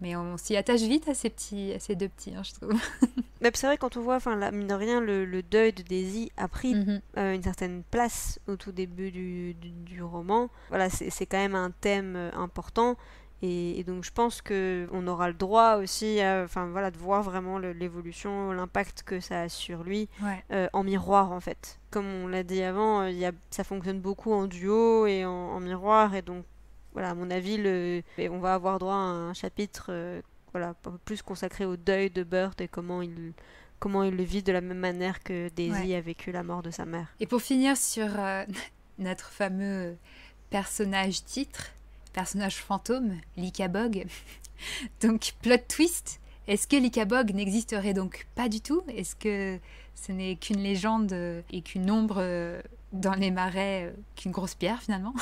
Mais on s'y attache vite à ces, petits, à ces deux petits, hein, je trouve. Mais c'est vrai, quand on voit, enfin, mine de rien, le, deuil de Daisy a pris mhm. euh, une certaine place au tout début du, du, roman. Voilà, c'est quand même un thème euh, important. Et, donc, je pense qu'on aura le droit aussi, enfin, voilà, de voir vraiment l'évolution, l'impact que ça a sur lui euh, en miroir, en fait. Comme on l'a dit avant, y ça fonctionne beaucoup en duo et en miroir, et donc voilà, à mon avis, le, on va avoir droit à un chapitre euh, voilà, plus consacré au deuil de Burt et comment il comment il le vit de la même manière que Daisy a vécu la mort de sa mère. Et pour finir sur euh, notre fameux personnage titre, personnage fantôme, bog donc plot twist, est-ce que bog n'existerait donc pas du tout Est-ce que ce n'est qu'une légende et qu'une ombre euh, dans les marais euh, qu'une grosse pierre finalement.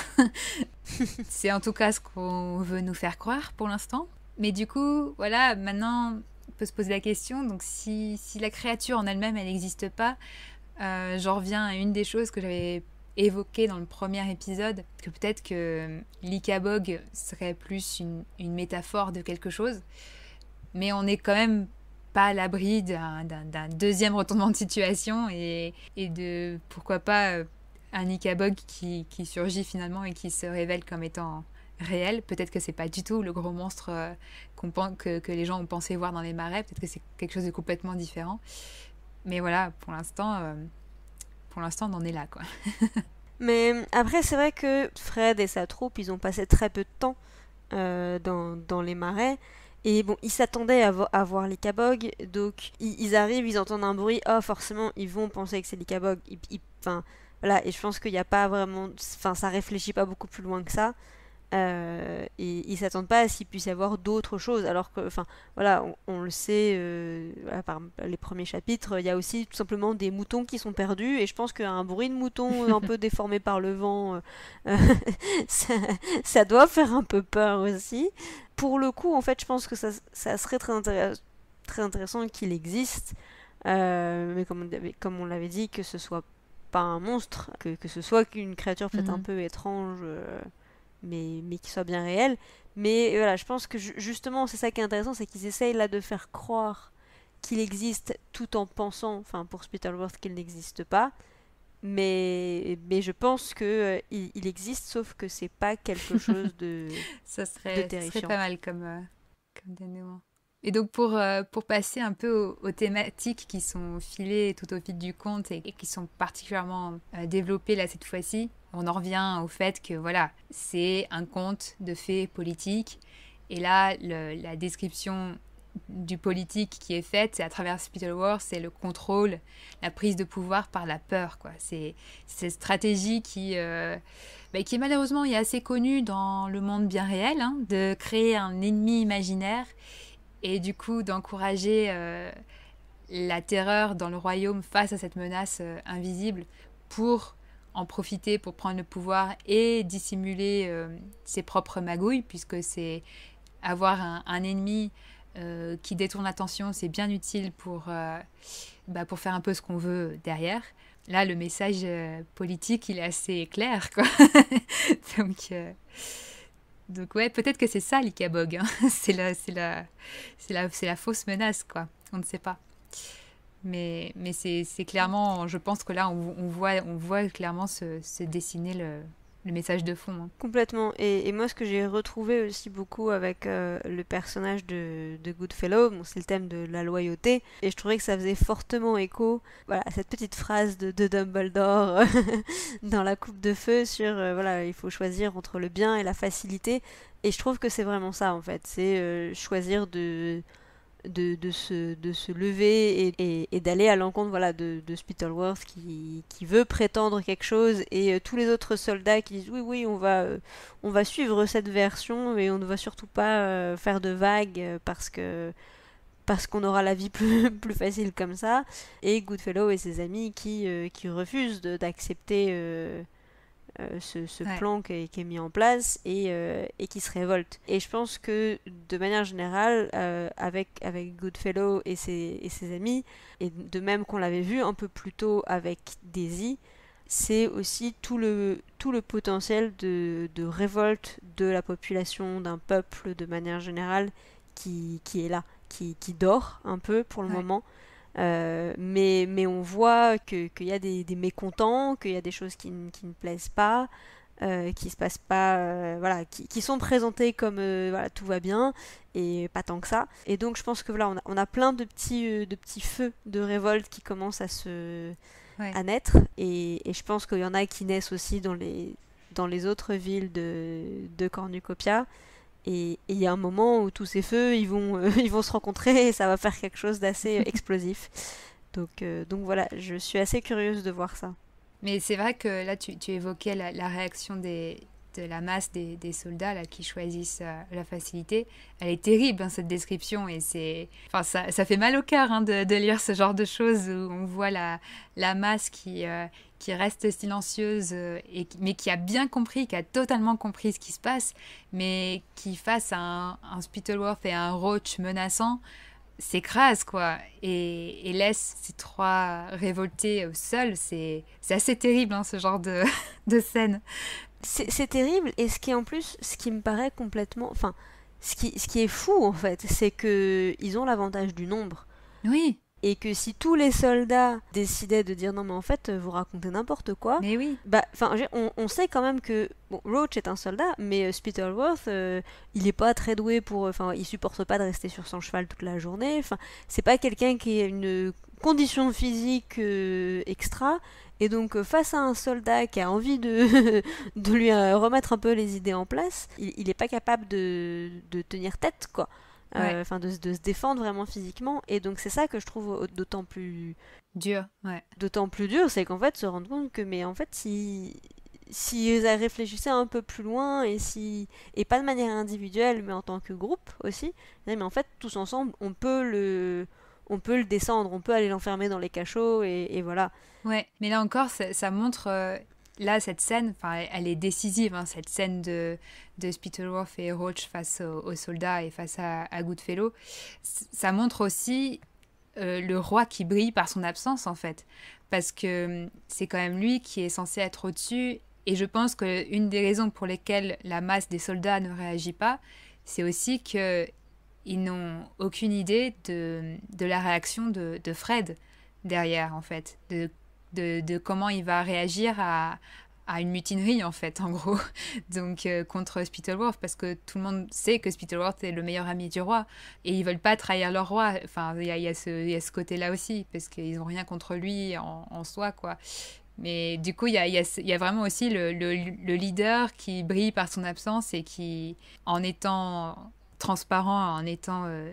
c'est en tout cas ce qu'on veut nous faire croire pour l'instant. Mais du coup, voilà, maintenant, on peut se poser la question, donc si, si la créature en elle-même, elle n'existe pas, euh, j'en reviens à une des choses que j'avais évoquée dans le premier épisode, que peut-être que l'Ikabog serait plus une, une, métaphore de quelque chose, mais on est quand même pas à l'abri d'un deuxième retournement de situation et, et de, pourquoi pas, euh, un Ikabog qui, qui, surgit finalement et qui se révèle comme étant réel. Peut-être que c'est pas du tout le gros monstre euh, que, que, les gens ont pensé voir dans les marais. Peut-être que c'est quelque chose de complètement différent. Mais voilà, pour l'instant, euh, pour l'instant, on en est là, quoi. Mais après, c'est vrai que Fred et sa troupe, ils ont passé très peu de temps euh, dans, dans, les marais. Et bon, ils s'attendaient à, voir les donc ils, arrivent, ils entendent un bruit, oh forcément, ils vont penser que c'est les Enfin... Ils, voilà, et je pense qu'il n'y a pas vraiment. Enfin, ça réfléchit pas beaucoup plus loin que ça. Euh, et ils s'attendent pas à qu'il puisse y avoir d'autres choses. Alors que, enfin, voilà, on, le sait euh, par les premiers chapitres, il y a aussi tout simplement des moutons qui sont perdus. Et je pense qu'un bruit de mouton un peu déformé par le vent, euh, ça, doit faire un peu peur aussi. Pour le coup, en fait, je pense que ça, serait très, très intéressant qu'il existe. Euh, mais comme on, comme on l'avait dit, que ce soit un monstre, que, que ce soit qu'une créature peut-être un mhm. peu étrange, euh, mais, mais qui soit bien réelle. Mais euh, voilà, je pense que justement, c'est ça qui est intéressant, c'est qu'ils essayent là de faire croire qu'il existe tout en pensant, enfin pour Spitalworth, qu'il n'existe pas. Mais, mais je pense que euh, il, existe, sauf que c'est pas quelque chose de, ça serait, terrifiant. Ça serait pas mal comme, comme dénouement. Et donc pour, euh, pour passer un peu aux, thématiques qui sont filées tout au fil du conte et, qui sont particulièrement euh, développées là cette fois-ci, on en revient au fait que voilà, c'est un conte de faits politiques. Et là, la description du politique qui est faite, c'est à travers Wars, c'est le contrôle, la prise de pouvoir par la peur. quoi. C'est cette stratégie qui, euh, bah, malheureusement est assez connue dans le monde bien réel, hein, de créer un ennemi imaginaire et du coup d'encourager euh, la terreur dans le royaume face à cette menace euh, invisible pour en profiter pour prendre le pouvoir et dissimuler euh, ses propres magouilles, puisque c'est avoir un, ennemi qui détourne l'attention, c'est bien utile pour, bah, pour faire un peu ce qu'on veut derrière. Là, le message politique, il est assez clair. Quoi. Donc, donc ouais, peut-être que c'est ça l'Ikabog. Hein. c'est la, c'est la, c'est la, fausse menace quoi. On ne sait pas. Mais, mais c'est, clairement, je pense que là on, voit, on voit clairement se dessiner le, le message de fond. Hein. Complètement. Et, moi, ce que j'ai retrouvé aussi beaucoup avec euh, le personnage de, de Goodfellow, c'est le thème de la loyauté. Et je trouvais que ça faisait fortement écho voilà, cette petite phrase de, de Dumbledore dans la coupe de feu sur euh, voilà, il faut choisir entre le bien et la facilité. Et je trouve que c'est vraiment ça, en fait. C'est euh, choisir de de, de, se, de se lever et, d'aller à l'encontre voilà, de, de Spittleworth qui, veut prétendre quelque chose et euh, tous les autres soldats qui disent oui oui on va, euh, on va suivre cette version mais on ne va surtout pas euh, faire de vagues parce que parce qu'on aura la vie plus, facile comme ça et Goodfellow et ses amis qui, qui refusent d'accepter euh, ce, plan qui est, mis en place euh, et, qui se révolte. Et je pense que de manière générale, euh, avec, avec Goodfellow et ses, amis, et de même qu'on l'avait vu un peu plus tôt avec Daisy, c'est aussi tout le, potentiel de, révolte de la population, d'un peuple de manière générale qui, est là, qui, dort un peu pour le moment euh, mais, mais on voit qu'il y a des, mécontents, qu'il y a des choses qui, qui ne plaisent pas, euh, qui se passent pas, euh, voilà, qui, qui, sont présentées comme voilà, tout va bien et pas tant que ça. Et donc je pense que voilà, on a, on a plein de petits, de petits feux de révolte qui commencent à se à naître. Et, et je pense qu'il y en a qui naissent aussi dans les, dans les autres villes de, de Cornucopia. Et il y a un moment où tous ces feux, ils vont, euh, ils vont se rencontrer et ça va faire quelque chose d'assez euh, explosif. Donc, euh, donc voilà, je suis assez curieuse de voir ça. Mais c'est vrai que là, tu, évoquais la réaction des, de la masse des, soldats là, qui choisissent euh, la facilité. Elle est terrible, hein, cette description, et c'est, enfin, ça, fait mal au cœur hein, de, lire ce genre de choses où on voit la, la masse qui, euh, qui reste silencieuse, euh, et, mais qui a bien compris, qui a totalement compris ce qui se passe, mais qui, face à un, un Spittleworth et un Roach menaçant, s'écrase quoi et, laisse ces trois révoltés seuls c'est assez terrible hein, ce genre de, de scène c'est terrible et ce qui est en plus, ce qui me paraît complètement, enfin, ce qui, ce qui est fou en fait, c'est que ils ont l'avantage du nombre. Oui. Et que si tous les soldats décidaient de dire non mais en fait vous racontez n'importe quoi, mais oui. Bah, enfin, on, sait quand même que bon, Roach est un soldat, mais euh, euh il n'est pas très doué pour, euh, enfin, il supporte pas de rester sur son cheval toute la journée. Enfin, c'est pas quelqu'un qui a une condition physique euh, extra et donc euh, face à un soldat qui a envie de, de lui euh, remettre un peu les idées en place, il n'est pas capable de, de, tenir tête, quoi. Euh, enfin, de, se défendre vraiment physiquement. Et donc c'est ça que je trouve d'autant plus dur. D'autant plus dur, c'est qu'en fait se rendre compte que mais en fait si si un peu plus loin et si et pas de manière individuelle mais en tant que groupe aussi mais en fait tous ensemble on peut le on peut le descendre, on peut aller l'enfermer dans les cachots et, voilà. Ouais, mais là encore, ça, montre. Euh, là, cette scène, elle est décisive, hein, cette scène de, de Spittleworth et Roach face aux, soldats et face à, Goodfellow. Ça montre aussi euh, le roi qui brille par son absence, en fait. Parce que hum, c'est quand même lui qui est censé être au-dessus. Et je pense qu'une des raisons pour lesquelles la masse des soldats ne réagit pas, c'est aussi que ils n'ont aucune idée de, de la réaction de, de, Fred derrière, en fait, de, de comment il va réagir à, à, une mutinerie, en fait, en gros, donc euh, contre Spittleworth, parce que tout le monde sait que Spittleworth est le meilleur ami du roi, et ils veulent pas trahir leur roi, enfin, il y a, y a, ce, côté-là aussi, parce qu'ils ont rien contre lui en, soi, quoi. Mais du coup, il y a, y, a, y a, vraiment aussi le, le, leader qui brille par son absence et qui, en étant transparent en étant euh,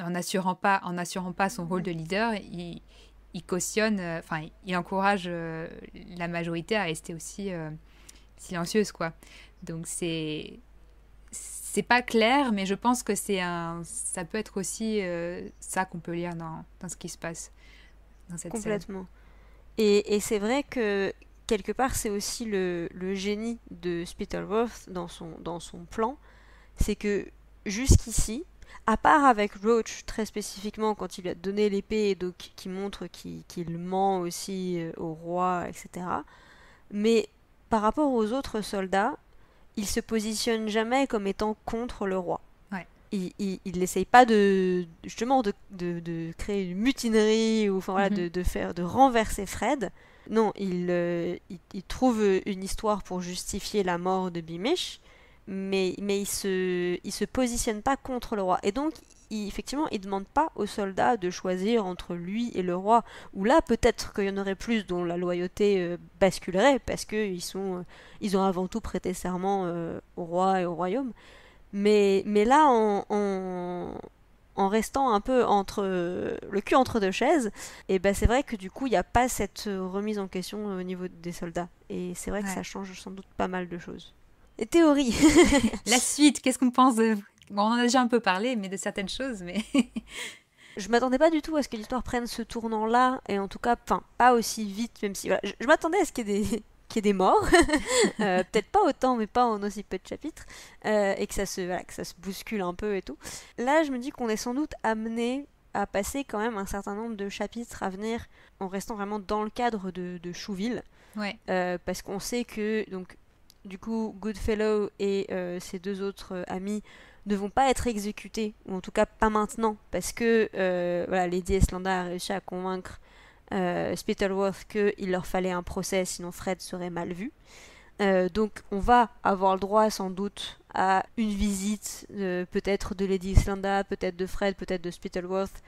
en assurant pas en assurant pas son rôle de leader il, cautionne euh, enfin il encourage euh, la majorité à rester aussi silencieuse quoi donc c'est c'est pas clair mais je pense que c'est un ça peut être aussi ça qu'on peut lire dans, ce qui se passe dans cette complètement et, et c'est vrai que quelque part c'est aussi le, génie de Spittleworth dans son dans son plan c'est que jusqu'ici, à part avec Roach très spécifiquement quand il lui a donné l'épée et donc qui montre qu'il ment aussi euh, au roi, etc. Mais par rapport aux autres soldats, il se positionne jamais comme étant contre le roi. Il n'essaye pas de justement de, créer une mutinerie ou mhm. de, faire de renverser Fred. Non, il, euh, il, il, trouve une histoire pour justifier la mort de Bimish mais, mais il ne se, il positionne pas contre le roi. Et donc, effectivement, il ne demande pas aux soldats de choisir entre lui et le roi. Ou là, peut-être qu'il y en aurait plus dont la loyauté euh, basculerait, parce qu'ils euh, ils ont avant tout prêté serment euh, au roi et au royaume. Mais, mais là, en, en, restant un peu entre le cul entre deux chaises, et eh ben c'est vrai que du coup, il n'y a pas cette remise en question au niveau des soldats. Et c'est vrai que ça change sans doute pas mal de choses théories. la suite, qu'est-ce qu'on pense de... Bon, on en a déjà un peu parlé, mais de certaines choses, mais... je m'attendais pas du tout à ce que l'histoire prenne ce tournant-là, et en tout cas, enfin, pas aussi vite, même si... je, m'attendais à ce qu'il y ait des qu'il des morts, euh, peut-être pas autant, mais pas en aussi peu de chapitres, euh, et que ça, se, voilà, que ça se bouscule un peu et tout. Là, je me dis qu'on est sans doute amené à passer quand même un certain nombre de chapitres à venir en restant vraiment dans le cadre de, de Chouville. Ouais. Euh, parce qu'on sait que donc du coup, Goodfellow et euh, ses deux autres euh, amis ne vont pas être exécutés, ou en tout cas pas maintenant, parce que euh, Lady Eslanda a réussi à convaincre Spittleworth qu'il leur fallait un procès, sinon Fred serait mal vu. donc on va avoir le droit sans doute à une visite peut-être de Lady Islanda, peut-être de Fred, peut-être de Spittleworth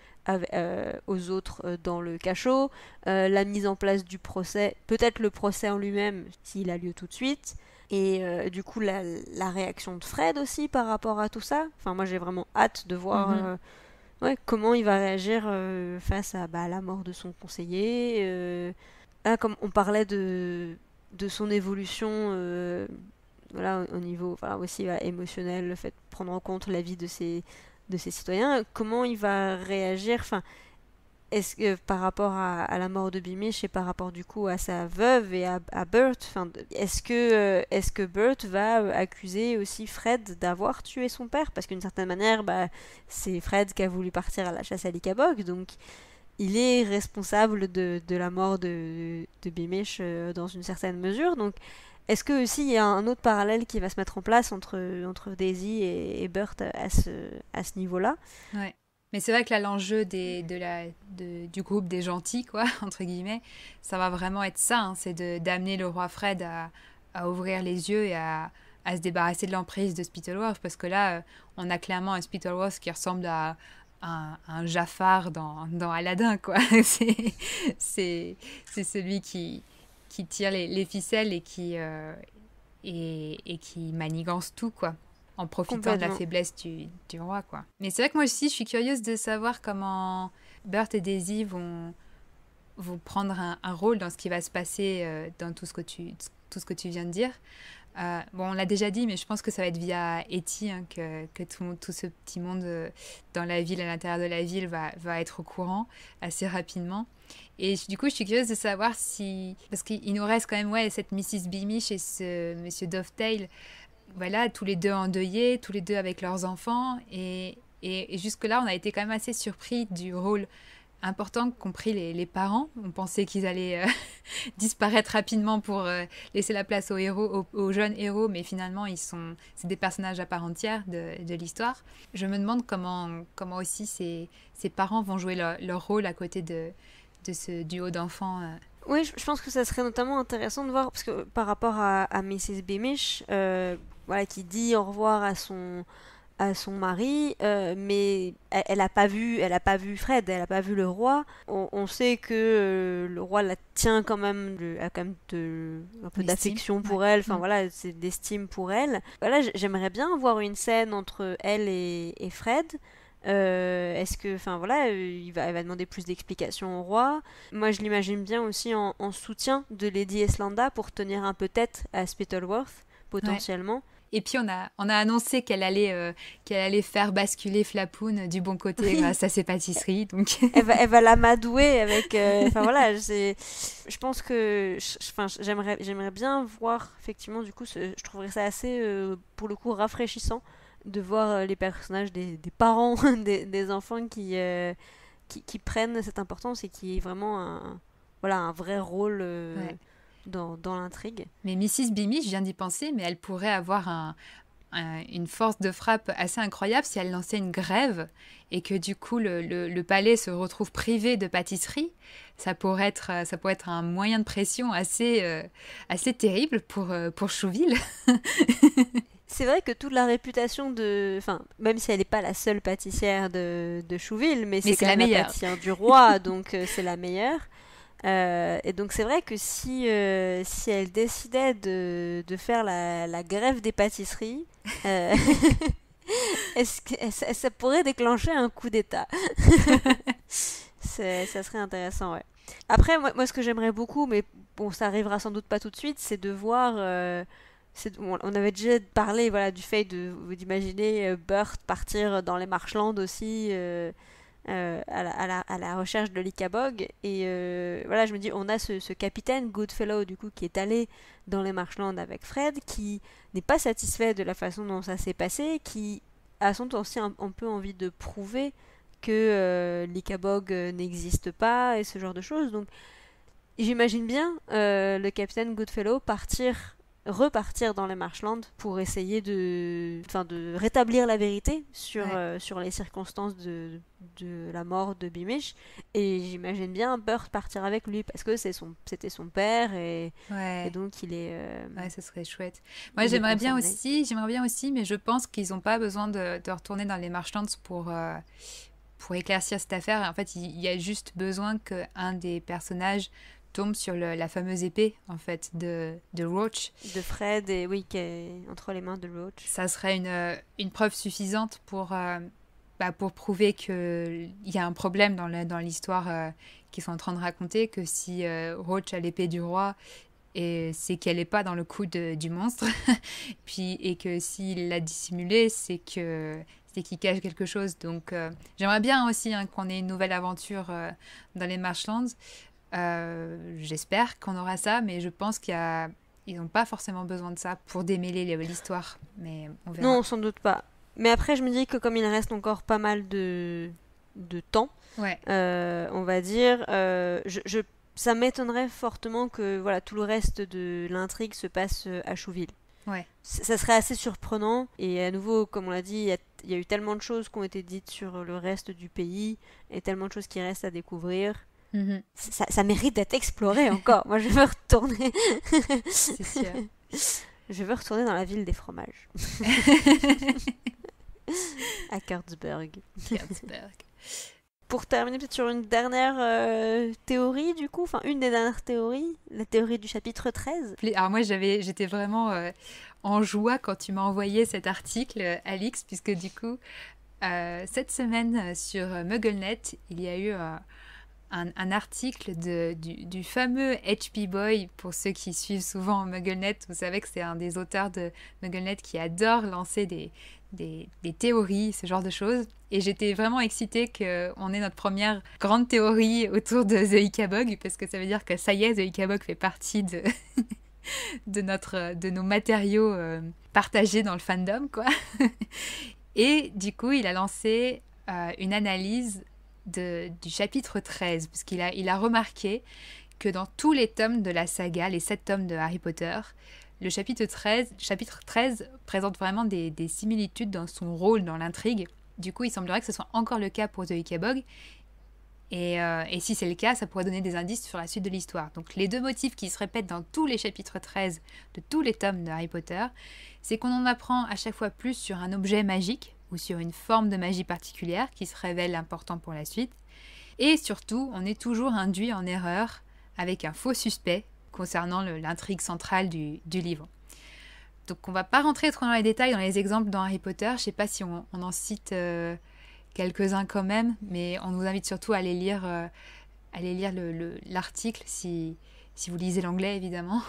aux autres dans le cachot, la mise en place du procès, peut-être le procès en lui-même s'il a lieu tout de suite, et euh, du coup, la, réaction de Fred aussi par rapport à tout ça. Enfin, moi, j'ai vraiment hâte de voir mhm. euh, comment il va réagir euh, face à bah, la mort de son conseiller. Ah, comme on parlait de, de son évolution voilà, au, niveau voilà, aussi émotionnel, le fait de prendre en compte la vie de ses, de ses citoyens. Comment il va réagir enfin, est-ce que par rapport à, la mort de Bimish et par rapport du coup à sa veuve et à, Burt Bert, est-ce que, euh, est que Bert va euh, accuser aussi Fred d'avoir tué son père Parce qu'une certaine manière, bah, c'est Fred qui a voulu partir à la chasse à l'Ikabog, donc il est responsable de, la mort de, de euh, dans une certaine mesure. Donc est-ce que aussi y a un autre parallèle qui va se mettre en place entre, entre Daisy et, Burt Bert à ce, à ce niveau-là mais c'est vrai que là, l'enjeu de la, du groupe des gentils, quoi, entre guillemets, ça va vraiment être ça. Hein. c'est d'amener le roi Fred à, ouvrir les yeux et à, se débarrasser de l'emprise de Spittleworth. Parce que là, euh, on a clairement un Spittleworth qui ressemble à, un, un, Jafar dans, Aladdin, quoi. c'est celui qui, tire les, ficelles et qui, euh, et, et qui manigance tout, quoi en profitant de la faiblesse du, roi, quoi. Mais c'est vrai que moi aussi, je suis curieuse de savoir comment Bert et Daisy vont, vont prendre un, rôle dans ce qui va se passer euh, dans tout ce que tu, tout ce que tu viens de dire. Euh, bon, on l'a déjà dit, mais je pense que ça va être via Eti hein, que, tout, ce petit monde euh, dans la ville, à l'intérieur de la ville, va, être au courant assez rapidement. Et du coup, je suis curieuse de savoir si... Parce qu'il nous reste quand même ouais, cette Mrs. Beamish et ce Monsieur Dovetail voilà, tous les deux endeuillés, tous les deux avec leurs enfants. Et, jusque-là, on a été quand même assez surpris du rôle important qu'ont pris les, parents. On pensait qu'ils allaient euh, disparaître rapidement pour euh, laisser la place aux héros, aux, jeunes héros, mais finalement, ils sont, c'est des personnages à part entière de, l'histoire. Je me demande comment, comment aussi ces, ces parents vont jouer leur, rôle à côté de, de ce duo d'enfants. Euh. oui, je pense que ça serait notamment intéressant de voir, parce que par rapport à, Mrs. Beamish, voilà, qui dit au revoir à son, à son mari, euh, mais elle n'a pas vu, elle a pas vu Fred, elle n'a pas vu le roi. On, sait que euh, le roi la tient quand même, a quand même un peu d'affection pour elle. Enfin mm. voilà, c'est d'estime pour elle. Voilà, j'aimerais bien voir une scène entre elle et, Fred. Euh, est-ce que, enfin voilà, il va, elle va demander plus d'explications au roi. Moi, je l'imagine bien aussi en, soutien de Lady Eslanda pour tenir un peu tête à Spittleworth potentiellement. Et puis on a, on a annoncé qu'elle allait, euh, qu'elle allait faire basculer Flapoun du bon côté ça grâce à pâtisseries. Donc elle va, elle va l'amadouer avec. Euh, enfin je pense que, j'aimerais, bien voir effectivement du coup, je trouverais ça assez euh, pour le coup rafraîchissant de voir les personnages des, parents des, enfants qui, qui, prennent cette importance et qui est vraiment un, voilà un vrai rôle dans, l'intrigue. Mais Mrs. Bimi je viens d'y penser, mais elle pourrait avoir une force de frappe assez incroyable si elle lançait une grève et que du coup le, palais se retrouve privé de pâtisserie. Ça pourrait être, un moyen de pression assez, euh, assez terrible pour, euh, pour Chouville. c'est vrai que toute la réputation de. Enfin, même si elle n'est pas la seule pâtissière de, de Chouville, mais, euh, c'est la meilleure. pâtissière du roi, donc c'est la meilleure. Euh, et donc c'est vrai que si, euh, si elle décidait de, de faire la, grève des pâtisseries, euh, est-ce que ça pourrait déclencher un coup d'État Ça serait intéressant, ouais. Après, moi, ce que j'aimerais beaucoup, mais bon, ça arrivera sans doute pas tout de suite, c'est de voir. on avait déjà parlé voilà, du fait d'imaginer Burt partir dans les marchlands aussi euh, à, la, recherche de l'Ikabog. Et euh, voilà, je me dis, on a ce, capitaine Goodfellow, du coup, qui est allé dans les Marshlands avec Fred, qui n'est pas satisfait de la façon dont ça s'est passé, qui a son temps aussi un, peu envie de prouver que euh, l'icabog n'existe pas et ce genre de choses. Donc, j'imagine bien le capitaine Goodfellow partir repartir dans les Marchlands pour essayer de, enfin, de rétablir la vérité sur, euh, sur les circonstances de, la mort de Bimish. Et j'imagine bien Burt partir avec lui parce que c'est son, c'était son père et, donc il est. Euh, ouais, ça serait chouette. Moi, j'aimerais bien aussi, j'aimerais bien aussi, mais je pense qu'ils n'ont pas besoin de, retourner dans les Marchlands pour. Euh, pour éclaircir cette affaire, en fait, il y a juste besoin qu'un des personnages tombe sur la fameuse épée, en fait, de, de Roach. De Fred, et oui, qui est entre les mains de Roach. Ça serait une, euh, une preuve suffisante pour, euh, bah, pour prouver qu'il y a un problème dans, dans l'histoire euh, qu'ils sont en train de raconter, que si Roach a l'épée du roi, et c'est qu'elle n'est pas dans le coup du monstre, puis, et que s'il l'a dissimulée, c'est que c'est qu'il cache quelque chose. Donc j'aimerais bien aussi hein, qu'on ait une nouvelle aventure dans les Marshlands. Euh, j'espère qu'on aura ça, mais je pense qu'il a... Ils n'ont pas forcément besoin de ça pour démêler l'histoire, mais on verra. Non, sans doute pas. Mais après, je me dis que comme il reste encore pas mal de, temps, euh, on va dire, euh, ça m'étonnerait fortement que voilà tout le reste de l'intrigue se passe à Chouville. Ça serait assez surprenant. Et à nouveau, comme on l'a dit, il y, a eu tellement de choses qui ont été dites sur le reste du pays et tellement de choses qui restent à découvrir Mhm. Ça, mérite d'être exploré encore. Moi, je veux retourner. Je veux retourner dans la ville des fromages. à Kurtzberg. Pour terminer peut-être sur une dernière euh, théorie, du coup, enfin une des dernières théories, la théorie du chapitre 13. Alors moi, j'avais, j'étais vraiment euh, en joie quand tu m'as envoyé cet article, euh, Alix, puisque du coup, cette semaine sur MuggleNet, il y a eu un, article de, du, fameux HP Boy, pour ceux qui suivent souvent MuggleNet, vous savez que c'est un des auteurs de MuggleNet qui adore lancer des, des, théories, ce genre de choses. Et j'étais vraiment excitée qu'on ait notre première grande théorie autour de The Ikabog, parce que ça veut dire que ça y est, The Ikabog fait partie de, de, notre, de nos matériaux euh, partagés dans le fandom, quoi. Et du coup, il a lancé euh, une analyse du chapitre 13, parce qu'il a, il a remarqué que dans tous les tomes de la saga, les 7 tomes de Harry Potter, le chapitre 13, chapitre 13 présente vraiment des, des similitudes dans son rôle, dans l'intrigue. Du coup, il semblerait que ce soit encore le cas pour The Ikebog. Et, euh, et si c'est le cas, ça pourrait donner des indices sur la suite de l'histoire. Donc les deux motifs qui se répètent dans tous les chapitres 13 de tous les tomes de Harry Potter, c'est qu'on en apprend à chaque fois plus sur un objet magique, ou sur une forme de magie particulière qui se révèle important pour la suite. Et surtout, on est toujours induit en erreur avec un faux suspect concernant l'intrigue centrale du, livre. Donc on va pas rentrer trop dans les détails, dans les exemples dans Harry Potter. Je sais pas si on, en cite euh, quelques-uns quand même, mais on vous invite surtout à aller lire, euh, à aller l'article si, si vous lisez l'anglais évidemment.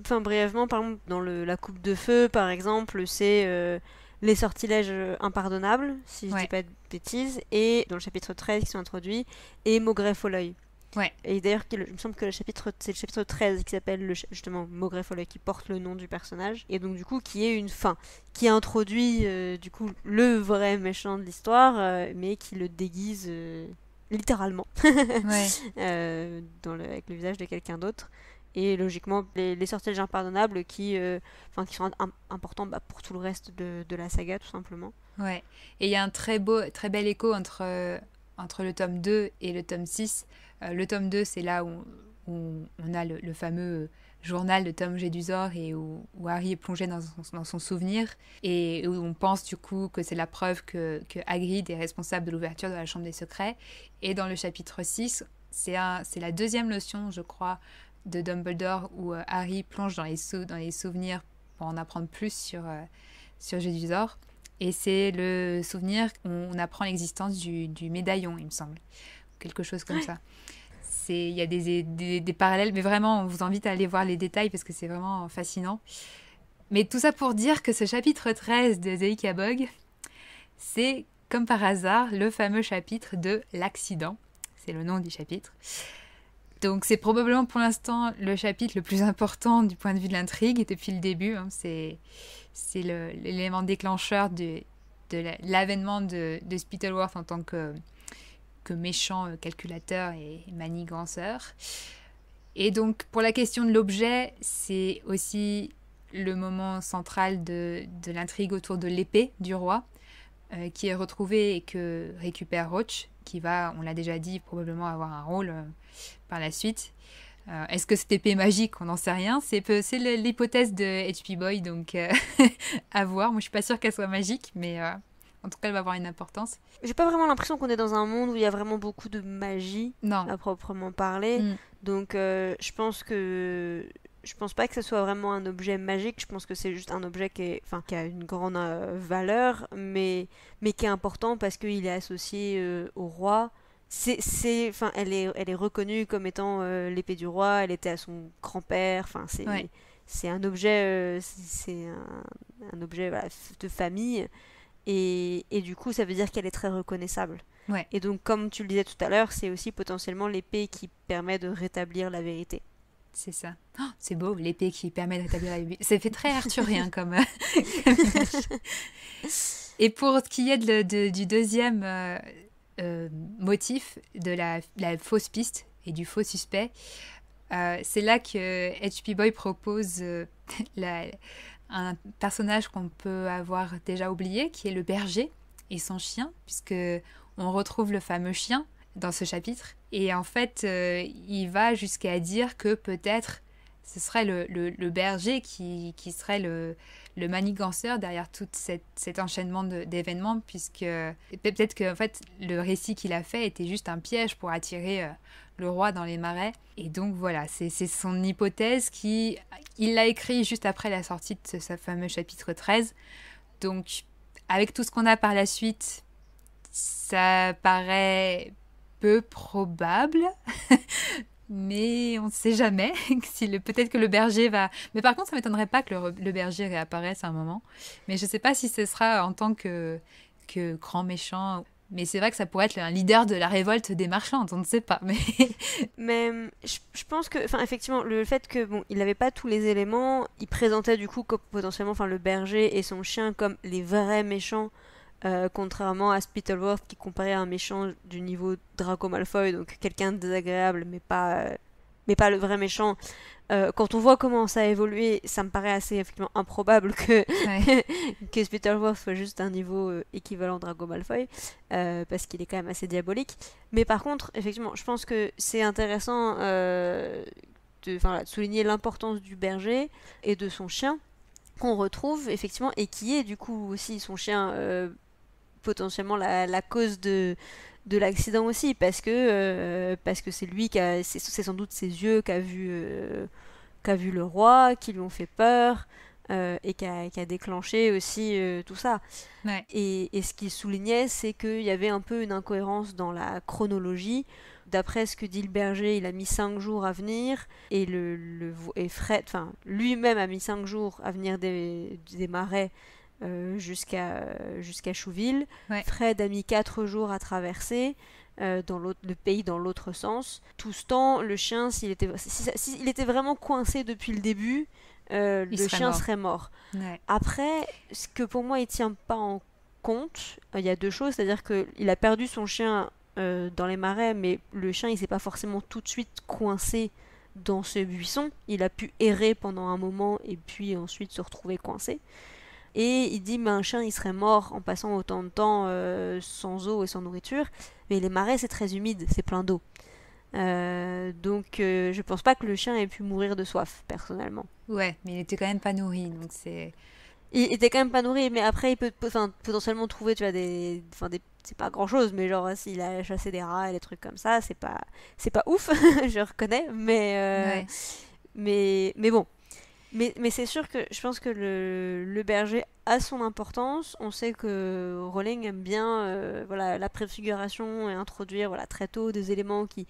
Enfin brièvement, par exemple, dans la coupe de feu, par exemple, c'est euh, les sortilèges euh, impardonnables, si je ne dis pas de bêtises, et dans le chapitre 13 qui sont introduits, et Maugreffe Ouais. Et d'ailleurs, il me semble que le chapitre, c'est le chapitre 13 qui s'appelle justement Maugrey qui porte le nom du personnage. Et donc, du coup, qui est une fin, qui introduit euh, du coup le vrai méchant de l'histoire, euh, mais qui le déguise littéralement dans avec le visage de quelqu'un d'autre et logiquement les, les impardonnables qui, euh, enfin, qui sont importants bah, pour tout le reste de, la saga tout simplement. Ouais, et il y a un très beau, très bel écho entre, euh, entre le tome 2 et le tome 6. Euh, le tome 2 c'est là où on, on, a le, fameux journal de Tom Jedusor et où, Harry est plongé dans son, souvenir et où on pense du coup que c'est la preuve que, que Hagrid est responsable de l'ouverture de la Chambre des Secrets. Et dans le chapitre 6, c'est la deuxième notion, je crois, de Dumbledore où euh, Harry plonge dans les, souvenirs pour en apprendre plus sur, euh, sur Gédusor. Et c'est le souvenir où on apprend l'existence du, médaillon, il me semble. Quelque chose comme ça. Il y a des, parallèles, mais vraiment, on vous invite à aller voir les détails parce que c'est vraiment fascinant. Mais tout ça pour dire que ce chapitre 13 de The Bog, c'est comme par hasard le fameux chapitre de l'accident. C'est le nom du chapitre. Donc c'est probablement pour l'instant le chapitre le plus important du point de vue de l'intrigue depuis le début. Hein, c'est c'est l'élément déclencheur de, l'avènement de, de, Spittleworth en tant que, que méchant euh, calculateur et maniganceur. Et donc pour la question de l'objet, c'est aussi le moment central de, de l'intrigue autour de l'épée du roi euh, qui est retrouvée et que récupère Roach, qui va, on l'a déjà dit, probablement avoir un rôle euh, par la suite. Euh, est-ce que cette épée magique On n'en sait rien. C'est l'hypothèse de HP Boy, donc euh, à voir. Moi, je suis pas sûre qu'elle soit magique, mais euh, en tout cas, elle va avoir une importance. J'ai pas vraiment l'impression qu'on est dans un monde où il y a vraiment beaucoup de magie non. à proprement parler. Mm. Donc, je pense que je pense pas que ce soit vraiment un objet magique, je pense que c'est juste un objet qui, est, enfin, qui a une grande valeur, mais, mais qui est important parce qu'il est associé au roi, c'est enfin elle est elle est reconnue comme étant euh, l'épée du roi elle était à son grand-père enfin c'est c'est un objet euh, c'est un, objet de famille et, et, du coup ça veut dire qu'elle est très reconnaissable ouais. et donc comme tu le disais tout à l'heure c'est aussi potentiellement l'épée qui permet de rétablir la vérité c'est ça. Oh, c'est beau, l'épée qui permet de rétablir la vérité. Ça fait très arthurien comme, euh, Et pour ce qui est de, du deuxième, euh, motif de la, fausse piste et du faux suspect. Euh, c'est là que HP Boy propose euh, un personnage qu'on peut avoir déjà oublié, qui est le berger et son chien, puisque on retrouve le fameux chien dans ce chapitre. Et en fait, il va jusqu'à dire que peut-être ce serait le, berger qui serait le, le maniganceur derrière tout cet enchaînement d'événements, puisque peut-être que en fait, le récit qu'il a fait était juste un piège pour attirer euh, le roi dans les marais. Et donc voilà, c'est son hypothèse qui. Il l'a écrit juste après la sortie de ce, ce fameux chapitre 13. Donc, avec tout ce qu'on a par la suite, ça paraît peu probable. mais on ne sait jamais. peut-être que le berger va. Mais par contre, ça m'étonnerait pas que le, berger réapparaisse à un moment. Mais je ne sais pas si ce sera en tant que, grand méchant. Mais c'est vrai que ça pourrait être un leader de la révolte des marchandes, on ne sait pas. Mais, hum, je, pense que, effectivement, le fait que il n'avait pas tous les éléments, il présentait du coup potentiellement, le berger et son chien comme les vrais méchants euh, contrairement à Spittleworth qui comparait un méchant du niveau Draco Malfoy, donc quelqu'un de désagréable mais pas, euh, mais pas le vrai méchant. Euh, quand on voit comment ça a évolué, ça me paraît assez effectivement improbable que, que Spittleworth soit juste un niveau équivalent Draco Malfoy, parce qu'il est quand même assez diabolique. Mais par contre, effectivement, je pense que c'est intéressant de, souligner l'importance du berger et de son chien qu'on retrouve effectivement et qui est du coup aussi son chien potentiellement la, cause de, de l'accident aussi, parce que euh, c'est lui qui a, c'est, sans doute ses yeux qu'a vu euh, vu le roi, qui lui ont fait peur. Euh, et qui a, déclenché aussi tout ça. Et, ce qu'il soulignait, c'est qu'il y avait un peu une incohérence dans la chronologie. D'après ce que dit le berger, il a mis cinq jours à venir, et, le, le et Fred, enfin, lui-même a mis cinq jours à venir des, des marais euh, jusqu'à euh, jusqu'à Chouville. Fred a mis 4 jours à traverser euh, dans le pays dans l'autre sens. Tout ce temps, le chien, s'il était, était vraiment coincé depuis le début, le chien serait mort. Après, ce que pour moi, il tient pas en compte, il y a deux choses, c'est-à-dire qu'il a perdu son chien dans les marais, mais le chien, il s'est pas forcément tout de suite coincé dans ce buisson. Il a pu errer pendant un moment et puis ensuite se retrouver coincé et il dit mais un chien il serait mort en passant autant de temps euh, sans eau et sans nourriture, mais les marais c'est très humide, c'est plein d'eau. Euh, donc euh, je pense pas que le chien ait pu mourir de soif personnellement. Ouais, mais il était quand même pas nourri, donc c'est. Il était quand même pas nourri, mais après il peut potentiellement trouver tu vois des, enfin des, c'est pas grand chose, mais genre s'il a chassé des rats et des trucs comme ça, c'est pas, c'est pas ouf, je reconnais, mais, mais, mais bon, mais, c'est sûr que je pense que le, berger a son importance. On sait que Rowling aime bien euh, voilà, la préfiguration et introduire voilà, très tôt des éléments qui,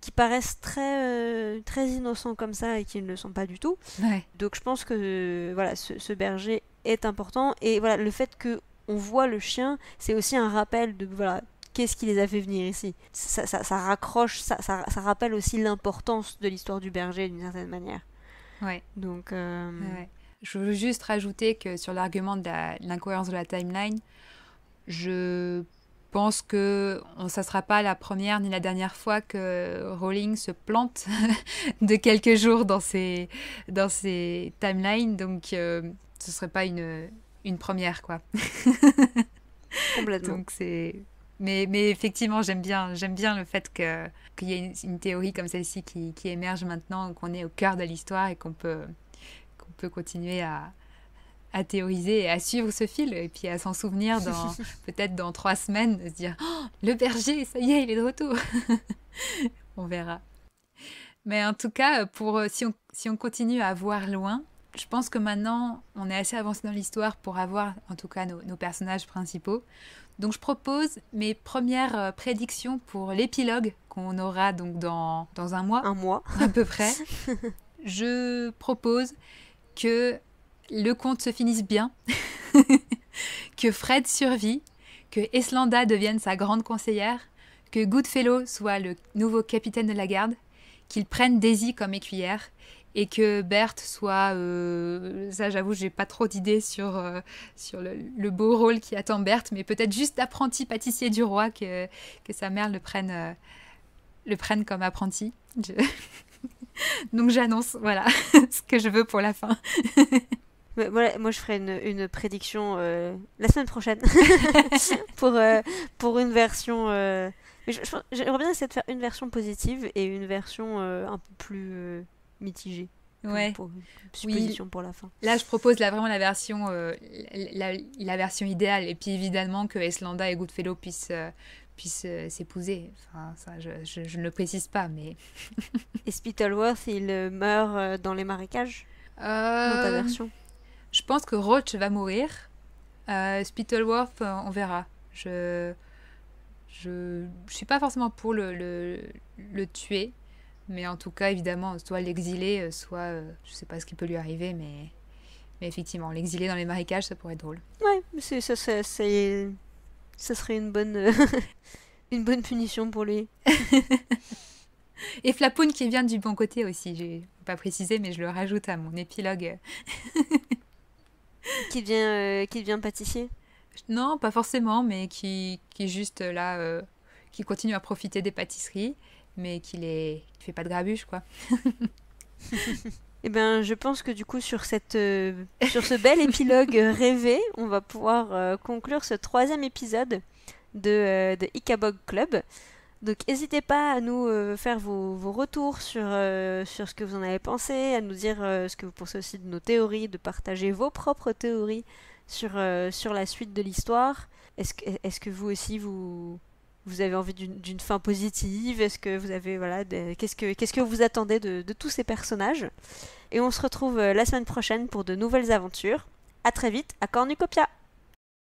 qui paraissent très, euh, très innocents comme ça et qui ne le sont pas du tout. Donc je pense que voilà, ce, berger est important. Et voilà, le fait que on voit le chien, c'est aussi un rappel de voilà, qu'est-ce qui les a fait venir ici ça, raccroche, ça rappelle aussi l'importance de l'histoire du berger d'une certaine manière. Ouais. Donc. Euh, je veux juste rajouter que sur l'argument de l'incohérence de la timeline, je pense que ça ne sera pas la première ni la dernière fois que Rowling se plante de quelques jours dans ses, dans ses timelines. Donc, euh, ce ne serait pas une, une première, quoi. Complètement. Donc, c'est mais, mais effectivement, j'aime bien, j'aime bien le fait qu'il y ait une, théorie comme celle-ci qui, qui, émerge maintenant, qu'on est au cœur de l'histoire et qu'on peut, qu'on peut continuer à, à théoriser et à suivre ce fil et puis à s'en souvenir peut-être dans trois semaines, de se dire oh, le berger, ça y est, il est de retour. on verra. Mais en tout cas, pour si on, si on continue à voir loin, je pense que maintenant, on est assez avancé dans l'histoire pour avoir en tout cas nos, personnages principaux. Donc je propose mes premières euh, prédictions pour l'épilogue qu'on aura donc dans, un mois. Un mois. À peu près. je propose que le conte se finisse bien, que Fred survit, que Eslanda devienne sa grande conseillère, que Goodfellow soit le nouveau capitaine de la garde, qu'il prenne Daisy comme écuyère et que Berthe soit. Euh, ça, j'avoue, j'ai pas trop d'idées sur, euh, sur le, beau rôle qui attend Berthe, mais peut-être juste apprenti pâtissier du roi, que, que sa mère le prenne, euh, le prenne comme apprenti. Donc j'annonce, voilà, ce que je veux pour la fin. moi je ferai une, prédiction la semaine prochaine pour, pour une version. je, reviens essayer de faire une version positive et une version un peu plus mitigé. Ouais. supposition oui. pour la fin. Là, je propose là, vraiment la version, euh, la, version idéale. Et puis évidemment que Eslanda et Goodfellow puissent, euh, euh, s'épouser. Enfin, ça, je, je, ne le précise pas, mais. et Spittleworth, il meurt dans les marécages Dans ta version Je pense que Roach va mourir. Spittleworth, on verra. Je. Je ne suis pas forcément pour le, le, le tuer, mais en tout cas, évidemment, soit l'exiler, euh, soit Je euh, je sais pas ce qui peut lui arriver, mais, mais effectivement, l'exiler dans les marécages, ça pourrait être drôle. Ouais, c'est, ça, serait une bonne, euh, une bonne punition pour lui. Et Flapoun qui vient du bon côté aussi, j'ai pas précisé, mais je le rajoute à mon épilogue. qui, vient, qui devient pâtissier Non, pas forcément, mais qui, qui juste là, qui continue à profiter des pâtisseries mais qu'il ne fait pas de grabuche, quoi. Eh bien, je pense que du coup, sur, cette, euh, sur ce bel épilogue rêvé, on va pouvoir euh, conclure ce troisième épisode de, euh, de Icabog Club. Donc, n'hésitez pas à nous faire vos, vos retours sur, sur ce que vous en avez pensé, à nous dire ce que vous pensez aussi de nos théories, de partager vos propres théories sur, sur la suite de l'histoire. Est-ce que, est que vous aussi, vous, vous avez envie d'une fin positive Est-ce que vous avez voilà que qu'est-ce que vous attendez de, de, tous ces personnages Et on se retrouve euh, la semaine prochaine pour de nouvelles aventures. À très vite à Cornucopia.